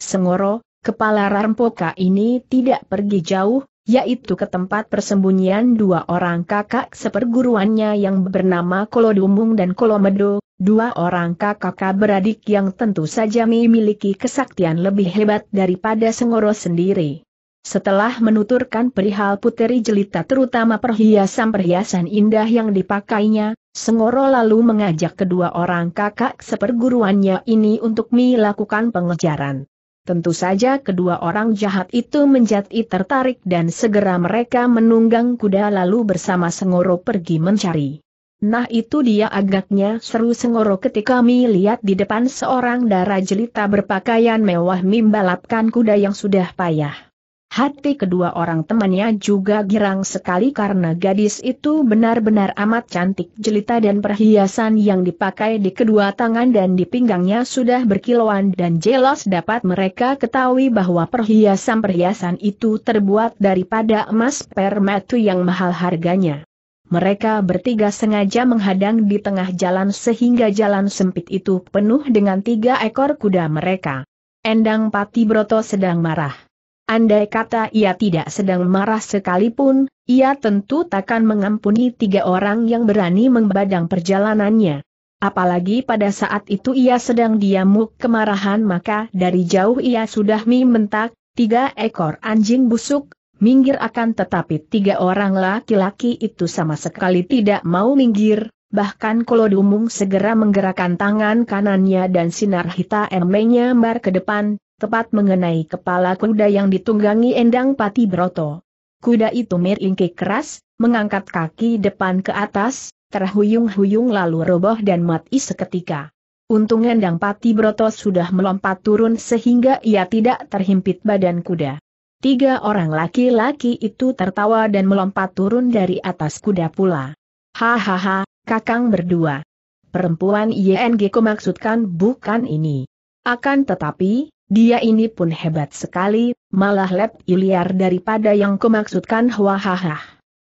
Sengoro, kepala rampoka ini tidak pergi jauh, yaitu ke tempat persembunyian dua orang kakak seperguruannya yang bernama Kolodumung dan Kolomedo, dua orang kakak beradik yang tentu saja memiliki kesaktian lebih hebat daripada Sengoro sendiri. Setelah menuturkan perihal puteri jelita terutama perhiasan-perhiasan indah yang dipakainya, Sengoro lalu mengajak kedua orang kakak seperguruannya ini untuk melakukan pengejaran. Tentu saja kedua orang jahat itu menjadi tertarik dan segera mereka menunggang kuda lalu bersama Sengoro pergi mencari. Nah itu dia agaknya seru Sengoro ketika melihat di depan seorang darah jelita berpakaian mewah membalapkan kuda yang sudah payah. Hati kedua orang temannya juga girang sekali karena gadis itu benar-benar amat cantik jelita dan perhiasan yang dipakai di kedua tangan dan di pinggangnya sudah berkilauan dan jelas dapat mereka ketahui bahwa perhiasan-perhiasan itu terbuat daripada emas permatu yang mahal harganya. Mereka bertiga sengaja menghadang di tengah jalan sehingga jalan sempit itu penuh dengan tiga ekor kuda mereka. Endang Pati Broto sedang marah. Andai kata ia tidak sedang marah sekalipun, ia tentu takkan mengampuni tiga orang yang berani membadang perjalanannya. Apalagi pada saat itu ia sedang diamuk kemarahan maka dari jauh ia sudah membentak, tiga ekor anjing busuk, minggir akan tetapi tiga orang laki-laki itu sama sekali tidak mau minggir, bahkan kalau Kolodumung segera menggerakkan tangan kanannya dan sinar hitam emeng mbar ke depan, tepat mengenai kepala kuda yang ditunggangi Endang Pati Broto. Kuda itu meringkik keras, mengangkat kaki depan ke atas, terhuyung-huyung lalu roboh dan mati seketika. Untung Endang Pati Broto sudah melompat turun sehingga ia tidak terhimpit badan kuda. Tiga orang laki-laki itu tertawa dan melompat turun dari atas kuda pula. Hahaha, kakang berdua. Perempuan ING maksudkan bukan ini. Akan tetapi, dia ini pun hebat sekali, malah lep iliar daripada yang kumaksudkan Hahaha.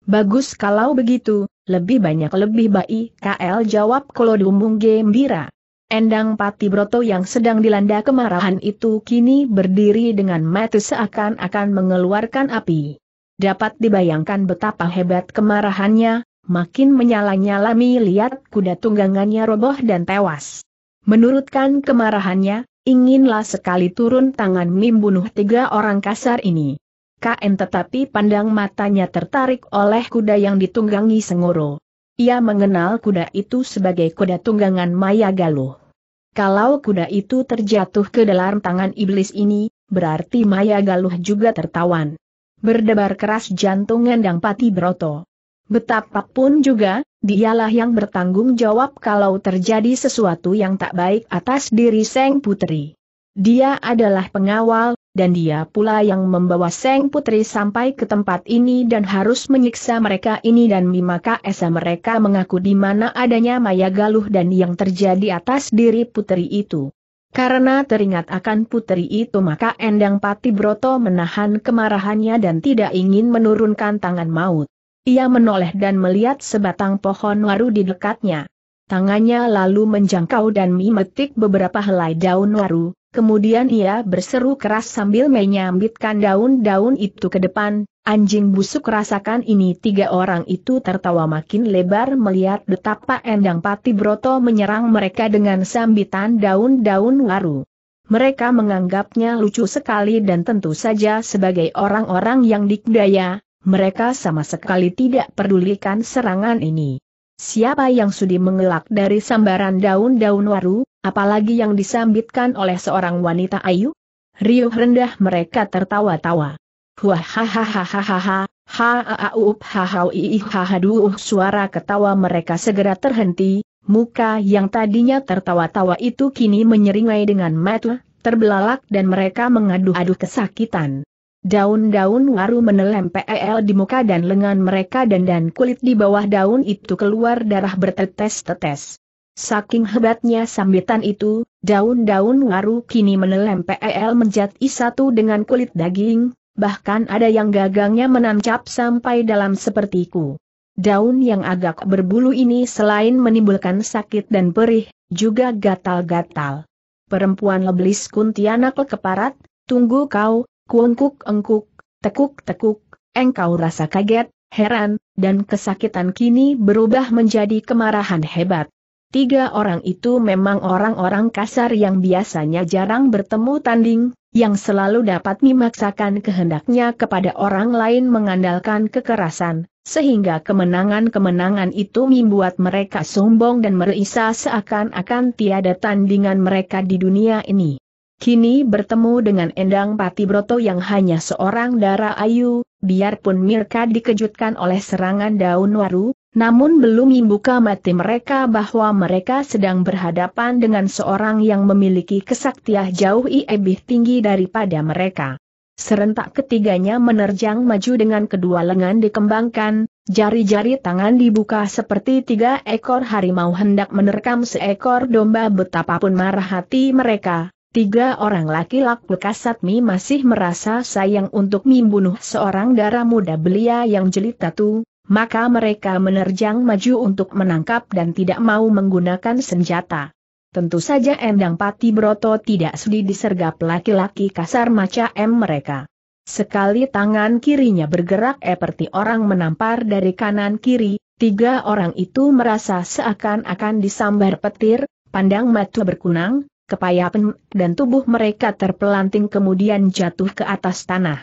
Bagus kalau begitu, lebih banyak lebih baik, KL jawab kalau Kolodumung gembira. Endang Pati Broto yang sedang dilanda kemarahan itu kini berdiri dengan mata seakan-akan mengeluarkan api. Dapat dibayangkan betapa hebat kemarahannya, makin menyala-nyala melihat kuda tunggangannya roboh dan tewas. Menurutkan kemarahannya, Inginlah sekali turun tangan membunuh tiga orang kasar ini. KN tetapi pandang matanya tertarik oleh kuda yang ditunggangi Sengoro. Ia mengenal kuda itu sebagai kuda tunggangan Maya Galuh. Kalau kuda itu terjatuh ke dalam tangan iblis ini, berarti Maya Galuh juga tertawan. Berdebar keras jantung Endang Pati Broto. Betapapun juga, dialah yang bertanggung jawab kalau terjadi sesuatu yang tak baik atas diri Seng Putri. Dia adalah pengawal, dan dia pula yang membawa Seng Putri sampai ke tempat ini dan harus menyiksa mereka ini dan maka esa mereka mengaku di mana adanya Maya Galuh dan yang terjadi atas diri putri itu. Karena teringat akan putri itu maka Endang Pati Broto menahan kemarahannya dan tidak ingin menurunkan tangan maut. Ia menoleh dan melihat sebatang pohon waru di dekatnya. Tangannya lalu menjangkau dan memetik beberapa helai daun waru, kemudian ia berseru keras sambil menyambitkan daun-daun itu ke depan, anjing busuk rasakan ini tiga orang itu tertawa makin lebar melihat betapa Endang Pati Broto menyerang mereka dengan sambitan daun-daun waru. Mereka menganggapnya lucu sekali dan tentu saja sebagai orang-orang yang dikdaya, mereka sama sekali tidak pedulikan serangan ini. Siapa yang sudi mengelak dari sambaran daun-daun waru, apalagi yang disambitkan oleh seorang wanita ayu? Riuh rendah mereka tertawa-tawa. Wahahahahaha, haaup hahauih uh, suara ketawa mereka segera terhenti, muka yang tadinya tertawa-tawa itu kini menyeringai dengan matu, terbelalak dan mereka mengadu-adu kesakitan. Daun-daun waru menelem PEL di muka dan lengan mereka dan dan kulit di bawah daun itu keluar darah bertetes-tetes. Saking hebatnya sambitan itu, daun-daun waru kini menelem PEL menjadi satu dengan kulit daging, bahkan ada yang gagangnya menancap sampai dalam sepertiku. Daun yang agak berbulu ini selain menimbulkan sakit dan perih, juga gatal-gatal. Perempuan lebelis kuntianak keparat, tunggu kau, kuengkuk engkuk, tekuk-tekuk, engkau rasa kaget, heran, dan kesakitan kini berubah menjadi kemarahan hebat. Tiga orang itu memang orang-orang kasar yang biasanya jarang bertemu tanding, yang selalu dapat memaksakan kehendaknya kepada orang lain mengandalkan kekerasan, sehingga kemenangan-kemenangan itu membuat mereka sombong dan merisa seakan-akan tiada tandingan mereka di dunia ini. Kini bertemu dengan Endang Patibroto yang hanya seorang dara ayu, biarpun Mirka dikejutkan oleh serangan daun waru, namun belum membuka mati mereka bahwa mereka sedang berhadapan dengan seorang yang memiliki kesaktian jauh lebih tinggi daripada mereka. Serentak ketiganya menerjang maju dengan kedua lengan dikembangkan, jari-jari tangan dibuka seperti tiga ekor harimau hendak menerkam seekor domba betapapun marah hati mereka, Tiga orang laki-laki kasatmi masih merasa sayang untuk membunuh seorang darah muda belia yang jelit tu, maka mereka menerjang maju untuk menangkap dan tidak mau menggunakan senjata. Tentu saja Endang Pati Broto tidak sudi disergap laki-laki kasar macam mereka. Sekali tangan kirinya bergerak seperti orang menampar dari kanan kiri, tiga orang itu merasa seakan-akan disambar petir, pandang mata berkunang, kepayapan, dan tubuh mereka terpelanting kemudian jatuh ke atas tanah.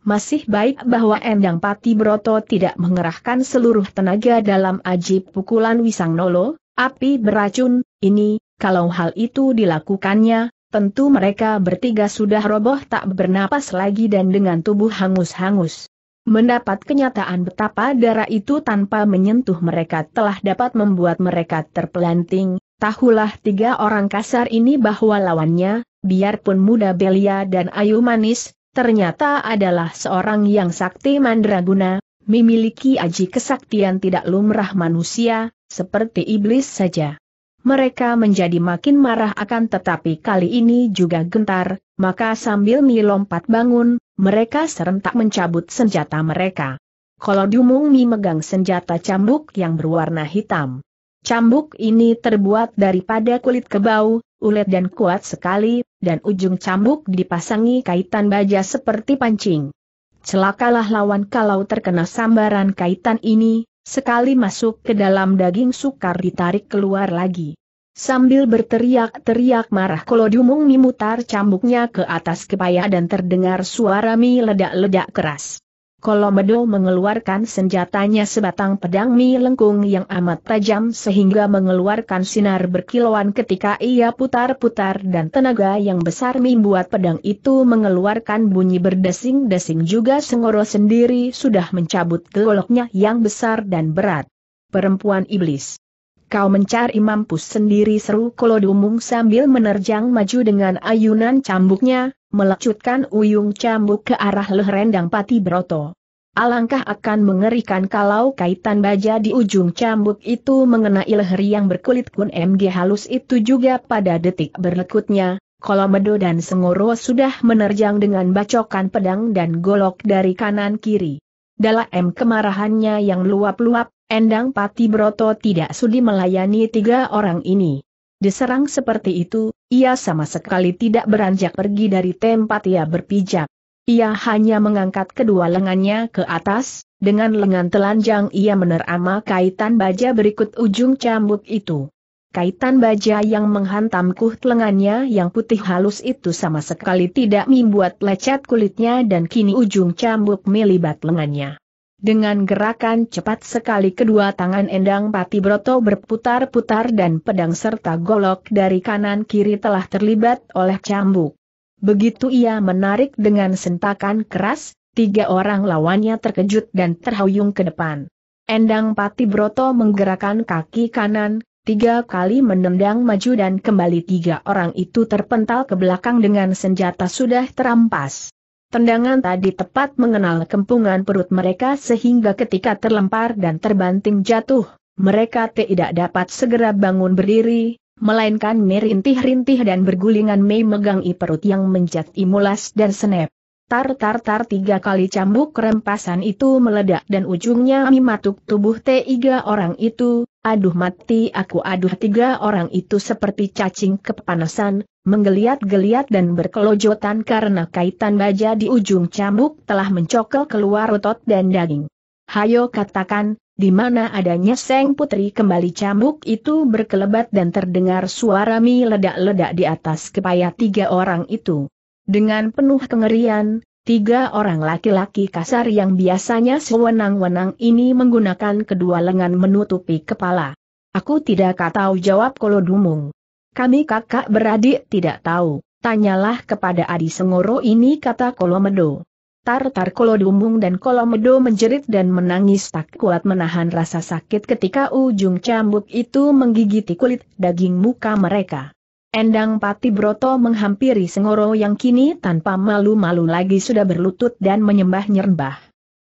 Masih baik bahwa Endang Pati Broto tidak mengerahkan seluruh tenaga dalam ajib pukulan Wisang Nolo, api beracun, ini, kalau hal itu dilakukannya, tentu mereka bertiga sudah roboh tak bernapas lagi dan dengan tubuh hangus-hangus. Mendapat kenyataan betapa darah itu tanpa menyentuh mereka telah dapat membuat mereka terpelanting, Tahulah tiga orang kasar ini bahwa lawannya, biarpun muda belia dan ayu manis, ternyata adalah seorang yang sakti mandraguna, memiliki aji kesaktian tidak lumrah manusia, seperti iblis saja. Mereka menjadi makin marah akan tetapi kali ini juga gentar, maka sambil melompat bangun, mereka serentak mencabut senjata mereka. Kalau Dumung Mi megang senjata cambuk yang berwarna hitam. Cambuk ini terbuat daripada kulit kebau, ulet dan kuat sekali, dan ujung cambuk dipasangi kaitan baja seperti pancing. Celakalah lawan kalau terkena sambaran kaitan ini, sekali masuk ke dalam daging sukar ditarik keluar lagi. Sambil berteriak-teriak marah Kolodumung memutar cambuknya ke atas kepala dan terdengar suara mi ledak ledak keras. Kolomedo mengeluarkan senjatanya sebatang pedang mi lengkung yang amat tajam sehingga mengeluarkan sinar berkilauan ketika ia putar-putar dan tenaga yang besar membuat pedang itu mengeluarkan bunyi berdesing-desing juga Sengoro sendiri sudah mencabut goloknya yang besar dan berat. Perempuan Iblis kau mencari mampus sendiri seru Kolodumung sambil menerjang maju dengan ayunan cambuknya, melecutkan uyung cambuk ke arah leherendang Pati Broto. Alangkah akan mengerikan kalau kaitan baja di ujung cambuk itu mengenai leher yang berkulit kun MG halus itu juga pada detik berlekutnya, Kolomedo dan Sengoro sudah menerjang dengan bacokan pedang dan golok dari kanan kiri. Dalam kemarahannya yang luap-luap, Endang Pati Broto tidak sudi melayani tiga orang ini. Diserang seperti itu, ia sama sekali tidak beranjak pergi dari tempat ia berpijak. Ia hanya mengangkat kedua lengannya ke atas, dengan lengan telanjang ia menerama kaitan baja berikut ujung cambuk itu. Kaitan baja yang menghantam kuh lengannya yang putih halus itu sama sekali tidak membuat lecet kulitnya dan kini ujung cambuk melibat lengannya. Dengan gerakan cepat sekali kedua tangan Endang Pati Broto berputar-putar dan pedang serta golok dari kanan kiri telah terlibat oleh cambuk. Begitu ia menarik dengan sentakan keras, tiga orang lawannya terkejut dan terhuyung ke depan. Endang Pati Broto menggerakkan kaki kanan, Tiga kali menendang maju dan kembali tiga orang itu terpental ke belakang dengan senjata sudah terampas. Tendangan tadi tepat mengenal kempungan perut mereka sehingga ketika terlempar dan terbanting jatuh, mereka tidak dapat segera bangun berdiri, melainkan merintih-rintih dan bergulingan memegangi perut yang menjat imulas dan senep. Tar-tar-tar tiga kali cambuk rempasan itu meledak dan ujungnya mematuk tubuh tiga orang itu, aduh mati aku aduh tiga orang itu seperti cacing kepanasan, menggeliat-geliat dan berkelojotan karena kaitan baja di ujung cambuk telah mencokel keluar otot dan daging. Hayo katakan, di mana adanya Seng Putri kembali cambuk itu berkelebat dan terdengar suara mi ledak-ledak di atas kepala tiga orang itu. Dengan penuh kengerian, tiga orang laki-laki kasar yang biasanya sewenang-wenang ini menggunakan kedua lengan menutupi kepala. Aku tidak tahu jawab Kolodumung. Kami kakak beradik tidak tahu, tanyalah kepada Adi Sengoro ini kata Kolomedo. Tartar Kolodumung dan Kolomedo menjerit dan menangis tak kuat menahan rasa sakit ketika ujung cambuk itu menggigiti kulit daging muka mereka. Endang Pati Broto menghampiri Sengoro yang kini tanpa malu-malu lagi sudah berlutut dan menyembah nyerbah.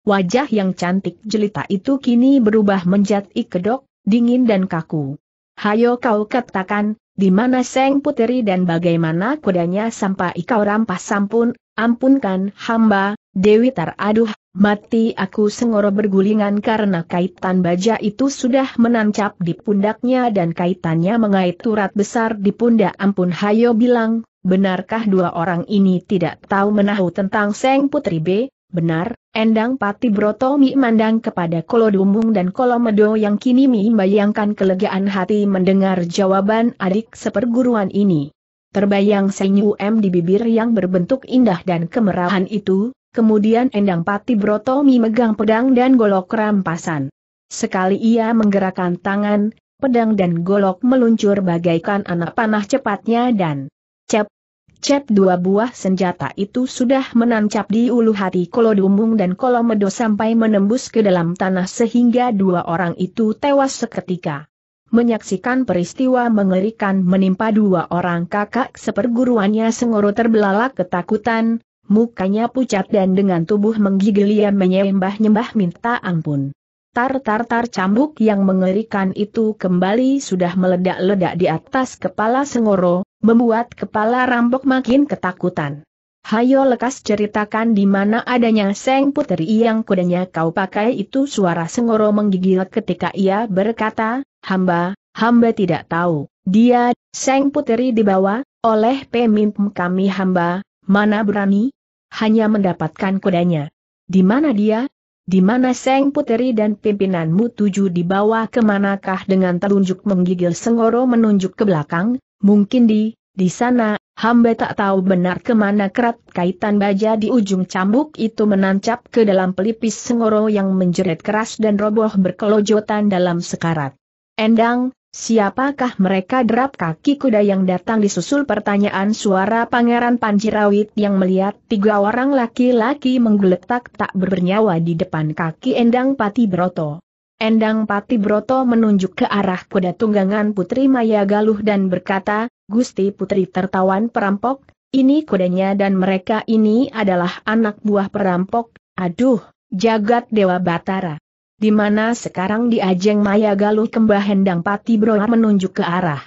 Wajah yang cantik jelita itu kini berubah menjadi kedok, dingin dan kaku. Hayo kau katakan, di mana Seng Puteri dan bagaimana kudanya sampai kau rampas sampun, ampunkan hamba, Dewi Taraduh, Mati aku sengoro bergulingan karena kaitan baja itu sudah menancap di pundaknya dan kaitannya mengait turat besar di pundak ampun Hayo bilang, benarkah dua orang ini tidak tahu menahu tentang Seng Putri B? Benar, Endang Pati Broto Mi mandang kepada Kolodumung dan Kolomedo yang kini Mi membayangkan kelegaan hati mendengar jawaban adik seperguruan ini. Terbayang senyum di bibir yang berbentuk indah dan kemerahan itu, kemudian Endang Pati Brotomi megang pedang dan golok rampasan. Sekali ia menggerakkan tangan, pedang dan golok meluncur bagaikan anak panah cepatnya dan cep, cep dua buah senjata itu sudah menancap di ulu hati Kolodumung dan Kolomedo sampai menembus ke dalam tanah sehingga dua orang itu tewas seketika. Menyaksikan peristiwa mengerikan menimpa dua orang kakak seperguruannya Sengoro terbelalak ketakutan, mukanya pucat dan dengan tubuh menggigil ia menyembah-nyembah minta ampun. Tar-tar-tar cambuk yang mengerikan itu kembali sudah meledak-ledak di atas kepala Sengoro, membuat kepala rambok makin ketakutan. Hayo lekas ceritakan di mana adanya Seng Putri yang kudanya kau pakai itu suara Sengoro menggigil ketika ia berkata, hamba, hamba tidak tahu, dia, Seng Putri dibawa, oleh pemimpin kami hamba, mana berani, hanya mendapatkan kudanya. Di mana dia? Di mana Seng Puteri dan pimpinanmu tujuh dibawa kemanakah dengan telunjuk menggigil Sengoro menunjuk ke belakang, mungkin di, di sana, hamba tak tahu benar kemana kerat kaitan baja di ujung cambuk itu menancap ke dalam pelipis Sengoro yang menjerit keras dan roboh berkelojotan dalam sekarat. Endang, Siapakah mereka derap kaki kuda yang datang disusul pertanyaan suara Pangeran Panjirawit yang melihat tiga orang laki-laki menggeletak tak bernyawa di depan kaki Endang Pati Broto. Endang Pati Broto menunjuk ke arah kuda tunggangan Putri Maya Galuh dan berkata, Gusti Putri tertawan perampok, ini kudanya dan mereka ini adalah anak buah perampok, aduh, jagat Dewa Batara di mana sekarang di Ajeng Maya Galuh Kembah Hendang Pati Broa menunjuk ke arah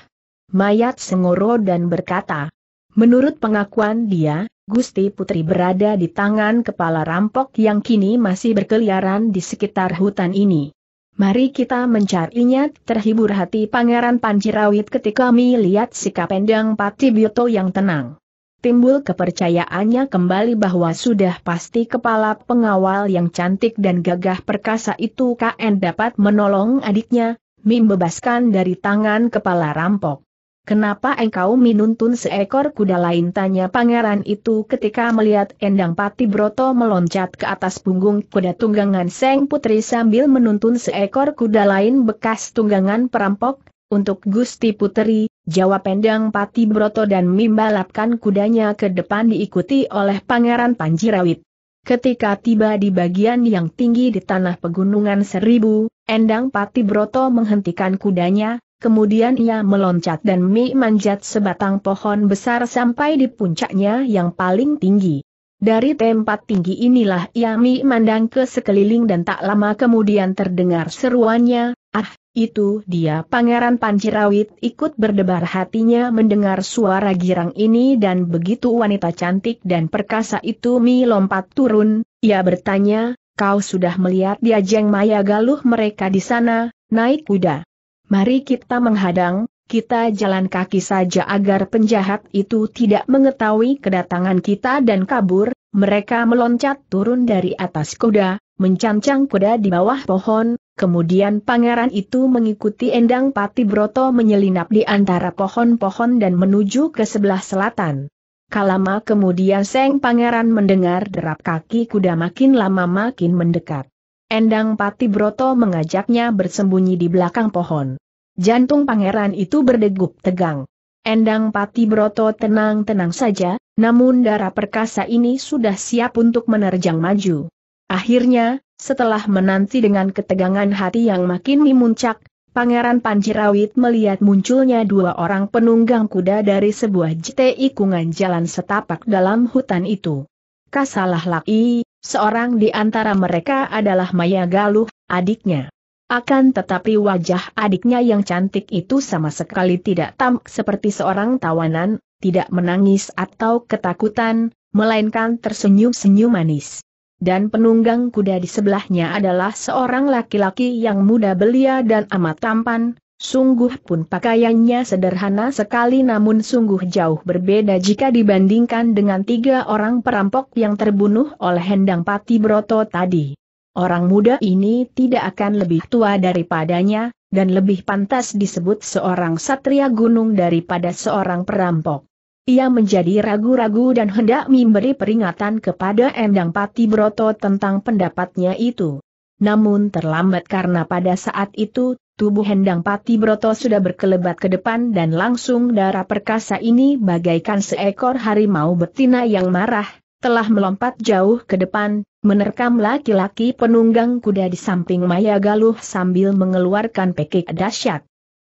mayat Sengoro dan berkata, menurut pengakuan dia, Gusti Putri berada di tangan kepala rampok yang kini masih berkeliaran di sekitar hutan ini. Mari kita mencarinya, terhibur hati Pangeran Pancirawit ketika melihat sikap Endang Pati Bioto yang tenang timbul kepercayaannya kembali bahwa sudah pasti kepala pengawal yang cantik dan gagah perkasa itu KN dapat menolong adiknya, Mim bebaskan dari tangan kepala rampok. Kenapa engkau menuntun seekor kuda lain tanya pangeran itu ketika melihat Endang Pati Broto meloncat ke atas punggung kuda tunggangan Seng Putri sambil menuntun seekor kuda lain bekas tunggangan perampok, untuk Gusti Puteri, jawab Pendang Pati Broto dan membalapkan kudanya ke depan diikuti oleh Pangeran Panjirawit. Ketika tiba di bagian yang tinggi di tanah pegunungan seribu, Endang Pati Broto menghentikan kudanya, kemudian ia meloncat dan mi manjat sebatang pohon besar sampai di puncaknya yang paling tinggi. Dari tempat tinggi inilah Yami mandang ke sekeliling dan tak lama kemudian terdengar seruannya, Ah, itu dia Pangeran Pancirawit ikut berdebar hatinya mendengar suara girang ini dan begitu wanita cantik dan perkasa itu mi lompat turun, ia bertanya, kau sudah melihat dia jeng maya galuh mereka di sana, naik kuda. Mari kita menghadang, kita jalan kaki saja agar penjahat itu tidak mengetahui kedatangan kita dan kabur, mereka meloncat turun dari atas kuda, mencancang kuda di bawah pohon, Kemudian pangeran itu mengikuti Endang Pati Broto menyelinap di antara pohon-pohon dan menuju ke sebelah selatan. Kalama kemudian Seng Pangeran mendengar derap kaki kuda makin lama makin mendekat. Endang Pati Broto mengajaknya bersembunyi di belakang pohon. Jantung pangeran itu berdegup tegang. Endang Pati Broto tenang-tenang saja, namun darah perkasa ini sudah siap untuk menerjang maju. Akhirnya, setelah menanti dengan ketegangan hati yang makin memuncak, Pangeran Panjirawit melihat munculnya dua orang penunggang kuda dari sebuah JTI kungan jalan setapak dalam hutan itu. Kasalah laki, seorang di antara mereka adalah Maya Galuh, adiknya. Akan tetapi wajah adiknya yang cantik itu sama sekali tidak tampak seperti seorang tawanan, tidak menangis atau ketakutan, melainkan tersenyum-senyum manis dan penunggang kuda di sebelahnya adalah seorang laki-laki yang muda belia dan amat tampan, sungguh pun pakaiannya sederhana sekali namun sungguh jauh berbeda jika dibandingkan dengan tiga orang perampok yang terbunuh oleh Hendang Pati Broto tadi. Orang muda ini tidak akan lebih tua daripadanya, dan lebih pantas disebut seorang satria gunung daripada seorang perampok. Ia menjadi ragu-ragu dan hendak memberi peringatan kepada Endang Pati Broto tentang pendapatnya itu. Namun terlambat karena pada saat itu, tubuh Endang Pati Broto sudah berkelebat ke depan dan langsung darah perkasa ini bagaikan seekor harimau betina yang marah, telah melompat jauh ke depan, menerkam laki-laki penunggang kuda di samping Maya Galuh sambil mengeluarkan pekik dahsyat.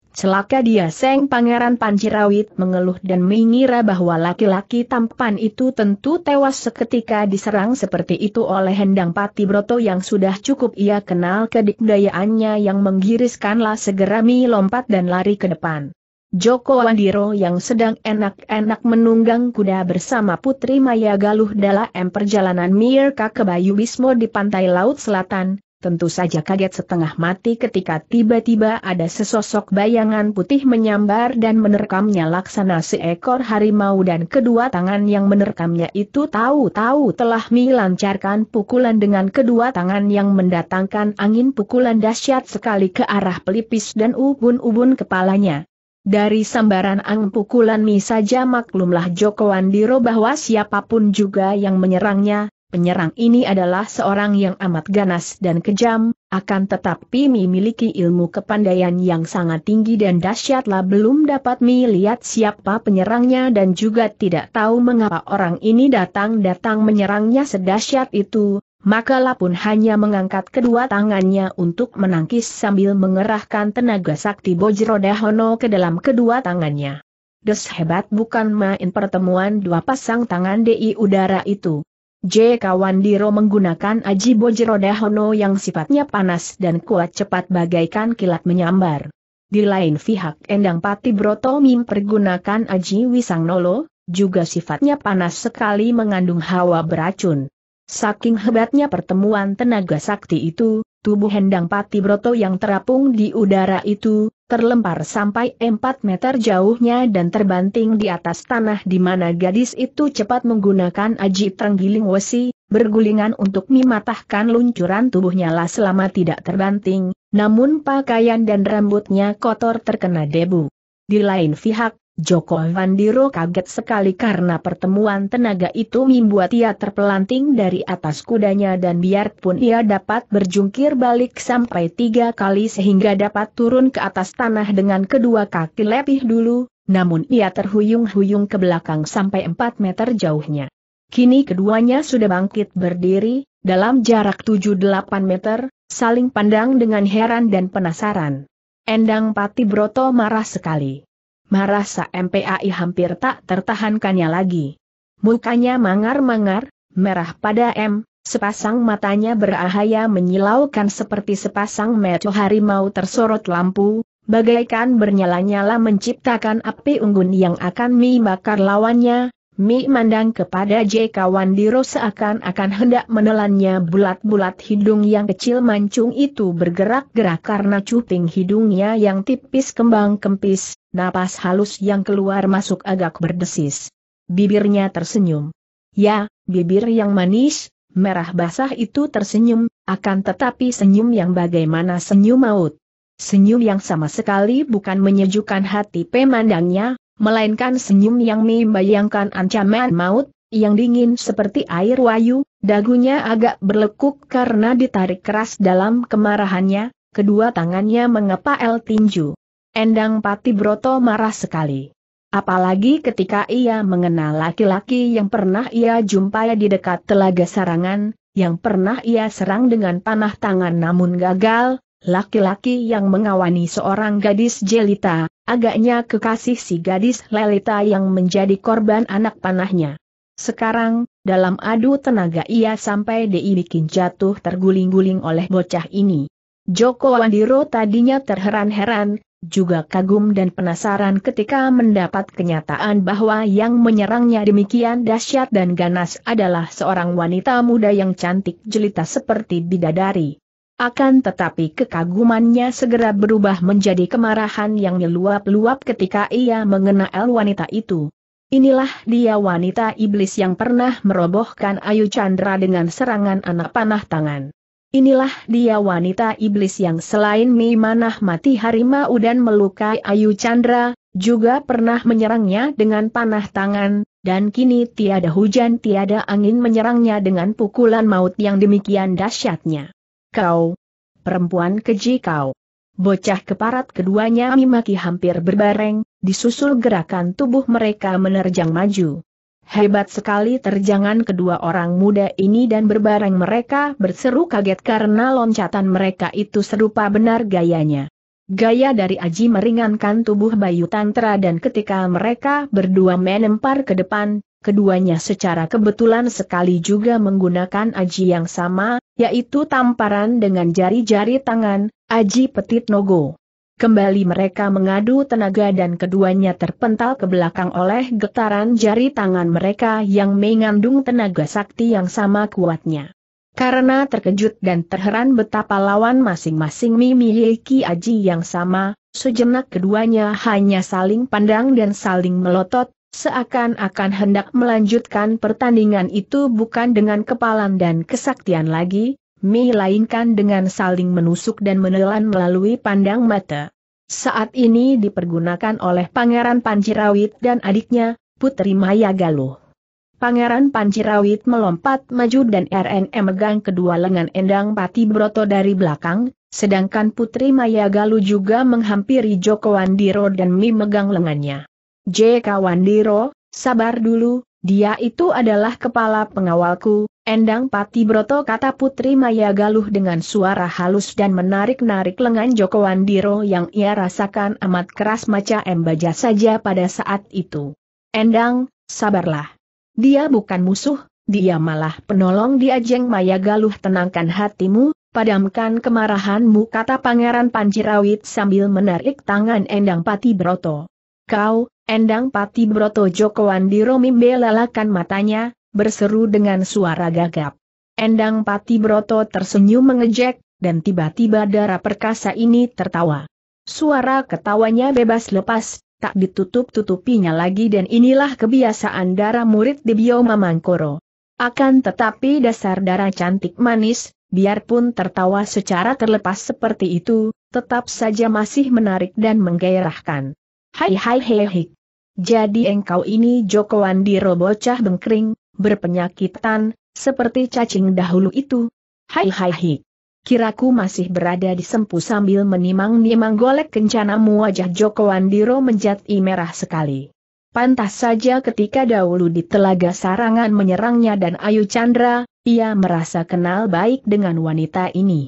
Celaka dia Seng Pangeran Pancirawit mengeluh dan mengira bahwa laki-laki tampan itu tentu tewas seketika diserang seperti itu oleh Hendang Pati Broto yang sudah cukup ia kenal kedikdayaannya yang menggiriskanlah segera mi lompat dan lari ke depan. Joko Wandiro yang sedang enak-enak menunggang kuda bersama Putri Maya Galuh dalam perjalanan Mirka ke Bayu Bismo di pantai Laut Selatan, tentu saja kaget setengah mati ketika tiba-tiba ada sesosok bayangan putih menyambar dan menerkamnya laksana seekor harimau dan kedua tangan yang menerkamnya itu tahu-tahu telah melancarkan pukulan dengan kedua tangan yang mendatangkan angin pukulan dahsyat sekali ke arah pelipis dan ubun-ubun kepalanya. Dari sambaran ang pukulan Mi saja maklumlah Joko Wandiro bahwa siapapun juga yang menyerangnya, Penyerang ini adalah seorang yang amat ganas dan kejam, akan tetapi Mi miliki ilmu kepandaian yang sangat tinggi dan dahsyatlah belum dapat melihat siapa penyerangnya dan juga tidak tahu mengapa orang ini datang-datang menyerangnya sedahsyat itu, maka Lapun hanya mengangkat kedua tangannya untuk menangkis sambil mengerahkan tenaga sakti Bojrodahono ke dalam kedua tangannya. Des hebat bukan main pertemuan dua pasang tangan DI udara itu. J. Kawan Diro menggunakan aji bojeroda hono yang sifatnya panas dan kuat cepat bagaikan kilat menyambar. Di lain pihak Endang Pati Broto mempergunakan aji Wisangnolo, juga sifatnya panas sekali mengandung hawa beracun. Saking hebatnya pertemuan tenaga sakti itu, tubuh Endang Pati Broto yang terapung di udara itu, terlempar sampai 4 meter jauhnya dan terbanting di atas tanah di mana gadis itu cepat menggunakan aji terenggiling wesi, bergulingan untuk mematahkan luncuran tubuhnya lah selama tidak terbanting, namun pakaian dan rambutnya kotor terkena debu. Di lain pihak, Joko Vandiro kaget sekali karena pertemuan tenaga itu membuat ia terpelanting dari atas kudanya dan biarpun ia dapat berjungkir balik sampai tiga kali sehingga dapat turun ke atas tanah dengan kedua kaki lebih dulu, namun ia terhuyung-huyung ke belakang sampai empat meter jauhnya. Kini keduanya sudah bangkit berdiri, dalam jarak 7-8 meter, saling pandang dengan heran dan penasaran. Endang Pati Broto marah sekali. Marah Sa MPAI hampir tak tertahankannya lagi. Mukanya mangar-mangar, merah pada M, sepasang matanya berahaya menyilaukan seperti sepasang meco harimau tersorot lampu, bagaikan bernyala-nyala menciptakan api unggun yang akan mi bakar lawannya, mi mandang kepada JK Wandiro seakan-akan hendak menelannya bulat-bulat hidung yang kecil mancung itu bergerak-gerak karena cuping hidungnya yang tipis kembang kempis, napas halus yang keluar masuk agak berdesis. Bibirnya tersenyum. Ya, bibir yang manis, merah basah itu tersenyum, akan tetapi senyum yang bagaimana senyum maut. Senyum yang sama sekali bukan menyejukkan hati pemandangnya, melainkan senyum yang membayangkan ancaman maut, yang dingin seperti air wayu, dagunya agak berlekuk karena ditarik keras dalam kemarahannya, kedua tangannya mengepal tinju. Endang Pati Broto marah sekali. Apalagi ketika ia mengenal laki-laki yang pernah ia jumpai di dekat telaga sarangan, yang pernah ia serang dengan panah tangan namun gagal, laki-laki yang mengawani seorang gadis jelita, agaknya kekasih si gadis lelita yang menjadi korban anak panahnya. Sekarang, dalam adu tenaga ia sampai bikin jatuh terguling-guling oleh bocah ini. Joko Wandiro tadinya terheran-heran, juga kagum dan penasaran ketika mendapat kenyataan bahwa yang menyerangnya demikian dahsyat dan ganas adalah seorang wanita muda yang cantik jelita seperti bidadari. Akan tetapi kekagumannya segera berubah menjadi kemarahan yang meluap-luap ketika ia mengenal wanita itu. Inilah dia wanita iblis yang pernah merobohkan Ayu Chandra dengan serangan anak panah tangan. Inilah dia wanita iblis yang selain memanah mati harimau dan melukai Ayu Chandra, juga pernah menyerangnya dengan panah tangan, dan kini tiada hujan tiada angin menyerangnya dengan pukulan maut yang demikian dahsyatnya. Kau, perempuan keji kau. Bocah keparat keduanya memaki hampir berbareng, disusul gerakan tubuh mereka menerjang maju. Hebat sekali terjangan kedua orang muda ini dan berbareng mereka berseru kaget karena loncatan mereka itu serupa benar gayanya. Gaya dari Aji meringankan tubuh Bayu Tantra dan ketika mereka berdua menempar ke depan, keduanya secara kebetulan sekali juga menggunakan Aji yang sama, yaitu tamparan dengan jari-jari tangan, Aji Petit Nogo. Kembali mereka mengadu tenaga dan keduanya terpental ke belakang oleh getaran jari tangan mereka yang mengandung tenaga sakti yang sama kuatnya. Karena terkejut dan terheran betapa lawan masing-masing memiliki aji yang sama, sejenak keduanya hanya saling pandang dan saling melotot, seakan-akan hendak melanjutkan pertandingan itu bukan dengan kepalan dan kesaktian lagi, melainkan dengan saling menusuk dan menelan melalui pandang mata. Saat ini dipergunakan oleh Pangeran Pancirawit dan adiknya, Putri Maya Galuh. Pangeran Pancirawit melompat maju dan RN megang kedua lengan Endang Pati Broto dari belakang, sedangkan Putri Maya Galuh juga menghampiri Joko Wandiro dan Mi megang lengannya. Jk Wandiro, sabar dulu, dia itu adalah kepala pengawalku, Endang Pati Broto kata Putri Maya Galuh dengan suara halus dan menarik-narik lengan Joko Wandiro yang ia rasakan amat keras maca embaja saja pada saat itu. Endang, sabarlah. Dia bukan musuh, dia malah penolong Diajeng jeng Maya Galuh tenangkan hatimu, padamkan kemarahanmu kata Pangeran Panjirawit sambil menarik tangan Endang Pati Broto. Kau, Endang Pati Broto Joko Wandiro membelalakan matanya, berseru dengan suara gagap. Endang Pati Broto tersenyum mengejek, dan tiba-tiba darah perkasa ini tertawa. Suara ketawanya bebas lepas, tak ditutup-tutupinya lagi dan inilah kebiasaan darah murid di bioma Mangkoro. Akan tetapi dasar darah cantik manis, biarpun tertawa secara terlepas seperti itu, tetap saja masih menarik dan menggairahkan. Hai hai hei hik. Jadi engkau ini Jokowan di robocah bengkring, berpenyakitan, seperti cacing dahulu itu. Hai hai hai. Kiraku masih berada di sempu sambil menimang-nimang golek kencanamu wajah Joko Wandiro menjadi merah sekali. Pantas saja ketika dahulu di telaga sarangan menyerangnya dan Ayu Chandra, ia merasa kenal baik dengan wanita ini.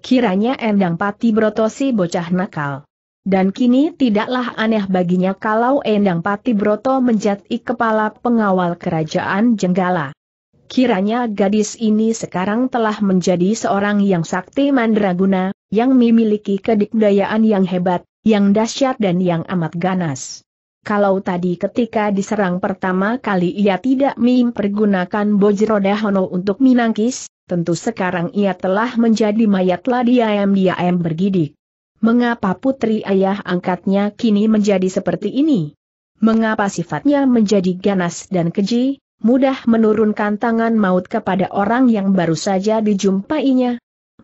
Kiranya Endang Pati Brotosi bocah nakal. Dan kini tidaklah aneh baginya kalau Endang Pati Broto menjadi kepala pengawal kerajaan Jenggala. Kiranya gadis ini sekarang telah menjadi seorang yang sakti mandraguna, yang memiliki kedikdayaan yang hebat, yang dahsyat dan yang amat ganas. Kalau tadi ketika diserang pertama kali ia tidak mempergunakan Bojroda Hono untuk minangkis, tentu sekarang ia telah menjadi mayatlah lah diam-diam bergidik mengapa putri ayah angkatnya kini menjadi seperti ini? Mengapa sifatnya menjadi ganas dan keji, mudah menurunkan tangan maut kepada orang yang baru saja dijumpainya?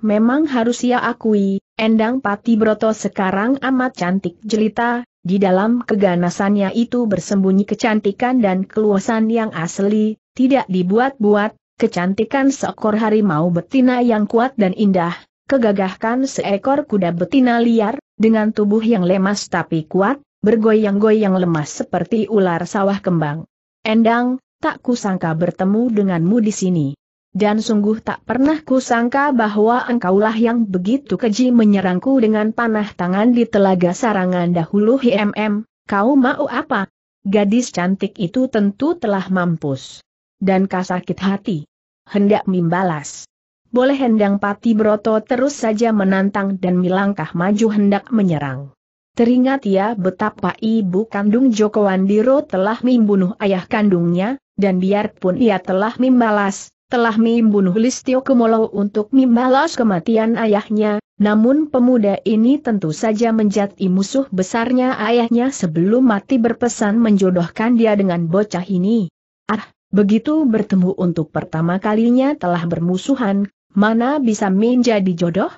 Memang harus ia ya akui, Endang Pati Broto sekarang amat cantik jelita, di dalam keganasannya itu bersembunyi kecantikan dan keluasan yang asli, tidak dibuat-buat, kecantikan seekor harimau betina yang kuat dan indah, kegagahkan seekor kuda betina liar, dengan tubuh yang lemas tapi kuat, bergoyang-goyang lemas seperti ular sawah kembang. Endang, tak kusangka bertemu denganmu di sini. Dan sungguh tak pernah kusangka bahwa engkaulah yang begitu keji menyerangku dengan panah tangan di telaga sarangan dahulu HMM, kau mau apa? Gadis cantik itu tentu telah mampus. Dan kasakit hati. Hendak membalas boleh hendang Pati Broto terus saja menantang dan milangkah maju hendak menyerang. Teringat ia ya betapa ibu kandung Joko Wandiro telah membunuh ayah kandungnya, dan biarpun ia telah membalas, telah membunuh Listio Kemolo untuk membalas kematian ayahnya, namun pemuda ini tentu saja menjadi musuh besarnya ayahnya sebelum mati berpesan menjodohkan dia dengan bocah ini. Ah, begitu bertemu untuk pertama kalinya telah bermusuhan, mana bisa menjadi jodoh?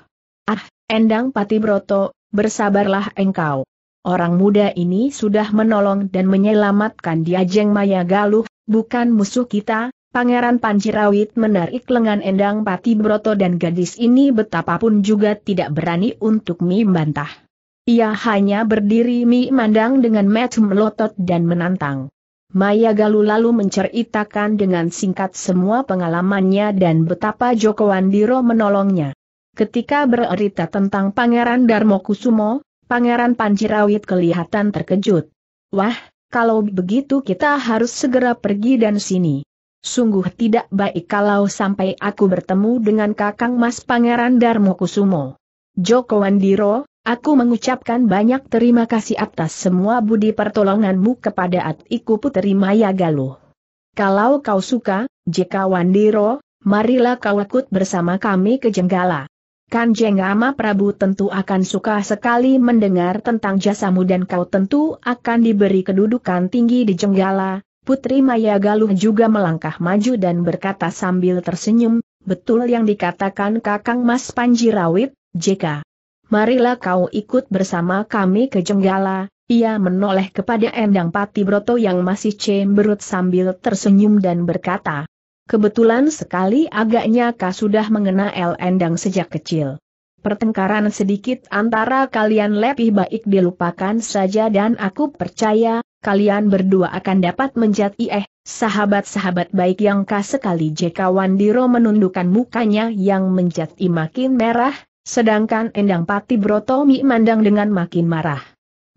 Ah, Endang Patibroto, bersabarlah engkau. Orang muda ini sudah menolong dan menyelamatkan Diajeng Maya Galuh, bukan musuh kita, Pangeran Pancirawit menarik lengan Endang Patibroto dan gadis ini betapapun juga tidak berani untuk mie membantah. Ia hanya berdiri mie mandang dengan mata melotot dan menantang. Maya Galu lalu menceritakan dengan singkat semua pengalamannya dan betapa Joko Wandiro menolongnya. Ketika bercerita tentang Pangeran Darmo Kusumo, Pangeran Panjirawit kelihatan terkejut. Wah, kalau begitu kita harus segera pergi dan sini. Sungguh tidak baik kalau sampai aku bertemu dengan kakang mas Pangeran Darmo Kusumo. Joko Wandiro, Aku mengucapkan banyak terima kasih atas semua budi pertolonganmu kepada atiku Puteri Maya Galuh. Kalau kau suka, jika Wandiro, marilah kau ikut bersama kami ke Jenggala. Kan Jenggama Prabu tentu akan suka sekali mendengar tentang jasamu dan kau tentu akan diberi kedudukan tinggi di Jenggala. Putri Maya Galuh juga melangkah maju dan berkata sambil tersenyum, betul yang dikatakan Kakang Mas Panji Rawit, JK marilah kau ikut bersama kami ke Jenggala. Ia menoleh kepada Endang Pati Broto yang masih cemberut sambil tersenyum dan berkata, Kebetulan sekali agaknya kau sudah mengenal El Endang sejak kecil. Pertengkaran sedikit antara kalian lebih baik dilupakan saja dan aku percaya, kalian berdua akan dapat menjadi eh, sahabat-sahabat baik yang kah sekali Jekawan Diro menundukkan mukanya yang menjadi makin merah, Sedangkan Endang Pati Broto mandang dengan makin marah.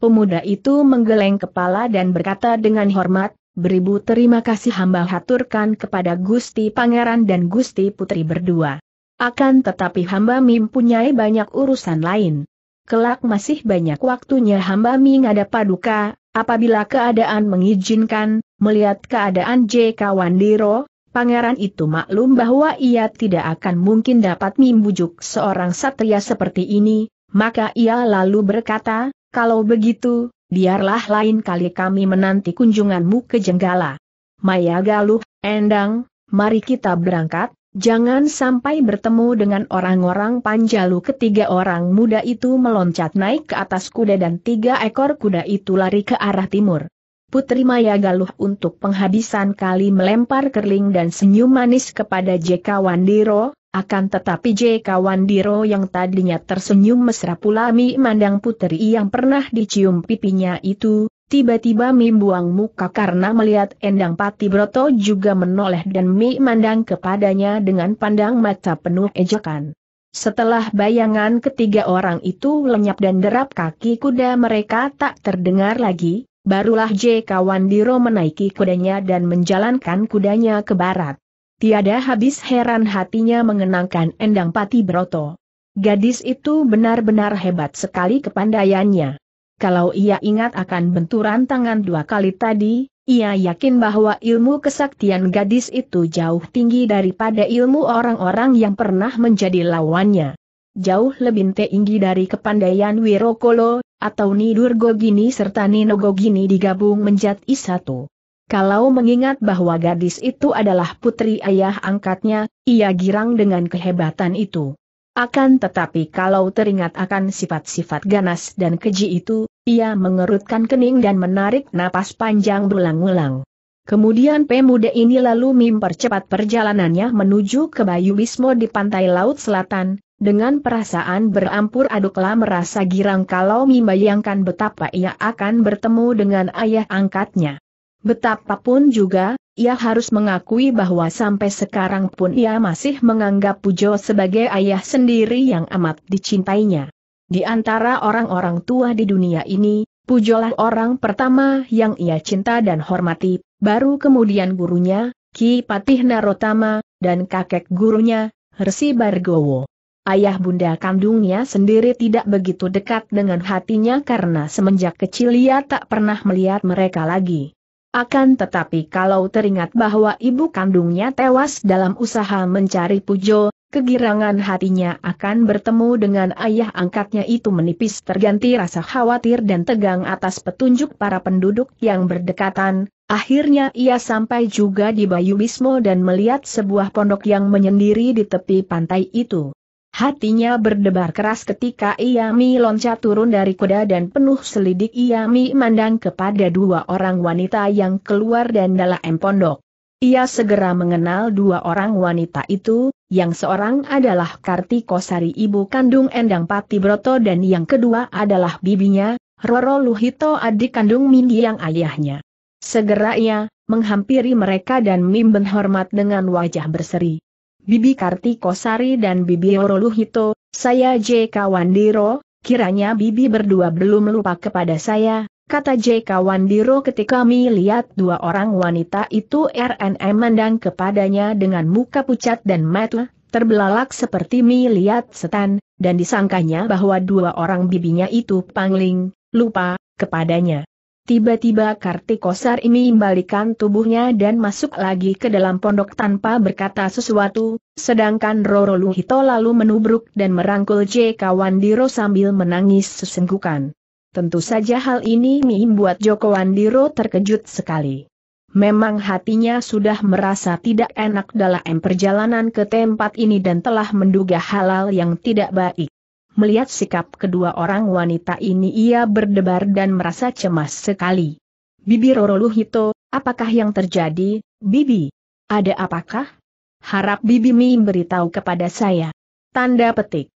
Pemuda itu menggeleng kepala dan berkata dengan hormat, Beribu terima kasih hamba haturkan kepada Gusti Pangeran dan Gusti Putri berdua. Akan tetapi hamba mempunyai banyak urusan lain. Kelak masih banyak waktunya hamba ngada paduka, apabila keadaan mengizinkan, melihat keadaan J.K. Wandiro. Pangeran itu maklum bahwa ia tidak akan mungkin dapat membujuk seorang satria seperti ini, maka ia lalu berkata, kalau begitu, biarlah lain kali kami menanti kunjunganmu ke Jenggala. Maya Galuh, Endang, mari kita berangkat, jangan sampai bertemu dengan orang-orang panjalu ketiga orang muda itu meloncat naik ke atas kuda dan tiga ekor kuda itu lari ke arah timur. Putri Maya Galuh untuk penghabisan kali melempar kerling dan senyum manis kepada JK Wandiro, akan tetapi JK Wandiro yang tadinya tersenyum mesra pula Mi mandang putri yang pernah dicium pipinya itu, tiba-tiba Mi buang muka karena melihat Endang Pati Broto juga menoleh dan Mi mandang kepadanya dengan pandang mata penuh ejekan. Setelah bayangan ketiga orang itu lenyap dan derap kaki kuda mereka tak terdengar lagi, Barulah J Kawan Diro menaiki kudanya dan menjalankan kudanya ke barat. Tiada habis heran hatinya mengenangkan Endang Pati Broto. Gadis itu benar-benar hebat sekali kepandaiannya. Kalau ia ingat akan benturan tangan dua kali tadi, ia yakin bahwa ilmu kesaktian gadis itu jauh tinggi daripada ilmu orang-orang yang pernah menjadi lawannya. Jauh lebih tinggi dari kepandaian Wirokolo, atau Nidurgogini serta Nino Gogini digabung menjadi satu. Kalau mengingat bahwa gadis itu adalah putri ayah angkatnya, ia girang dengan kehebatan itu. Akan tetapi kalau teringat akan sifat-sifat ganas dan keji itu, ia mengerutkan kening dan menarik napas panjang berulang-ulang. Kemudian pemuda ini lalu mempercepat perjalanannya menuju ke Bayu Bismo di pantai laut selatan, dengan perasaan berampur aduklah merasa girang kalau membayangkan betapa ia akan bertemu dengan ayah angkatnya. Betapapun juga, ia harus mengakui bahwa sampai sekarang pun ia masih menganggap Pujo sebagai ayah sendiri yang amat dicintainya. Di antara orang-orang tua di dunia ini, Pujolah orang pertama yang ia cinta dan hormati, baru kemudian gurunya, Ki Patih Narotama, dan kakek gurunya, Resi Bargowo ayah bunda kandungnya sendiri tidak begitu dekat dengan hatinya karena semenjak kecil ia tak pernah melihat mereka lagi. Akan tetapi kalau teringat bahwa ibu kandungnya tewas dalam usaha mencari Pujo, kegirangan hatinya akan bertemu dengan ayah angkatnya itu menipis terganti rasa khawatir dan tegang atas petunjuk para penduduk yang berdekatan, Akhirnya ia sampai juga di Bayu Bismo dan melihat sebuah pondok yang menyendiri di tepi pantai itu. Hatinya berdebar keras ketika Iami loncat turun dari kuda dan penuh selidik Iami mandang kepada dua orang wanita yang keluar dan dalam pondok. Ia segera mengenal dua orang wanita itu, yang seorang adalah Kartikosari ibu kandung Endang Pati Broto dan yang kedua adalah bibinya, Roro Luhito adik kandung Mindi yang ayahnya. Segera ia menghampiri mereka dan mimben hormat dengan wajah berseri. Bibi Kartikosari dan Bibi Oroluhito, saya J.K. Wandiro, kiranya Bibi berdua belum lupa kepada saya, kata J.K. Wandiro ketika kami lihat dua orang wanita itu RNM mandang kepadanya dengan muka pucat dan mata terbelalak seperti melihat setan, dan disangkanya bahwa dua orang bibinya itu pangling, lupa, kepadanya. Tiba-tiba Kartikosar ini membalikan tubuhnya dan masuk lagi ke dalam pondok tanpa berkata sesuatu, sedangkan Roro Luhito lalu menubruk dan merangkul J. Kawandiro sambil menangis sesenggukan. Tentu saja hal ini membuat Joko Wandiro terkejut sekali. Memang hatinya sudah merasa tidak enak dalam perjalanan ke tempat ini dan telah menduga halal yang tidak baik. Melihat sikap kedua orang wanita ini ia berdebar dan merasa cemas sekali. Bibi Roro Luhito, apakah yang terjadi, Bibi? Ada apakah? Harap Bibi Mi beritahu kepada saya. Tanda petik.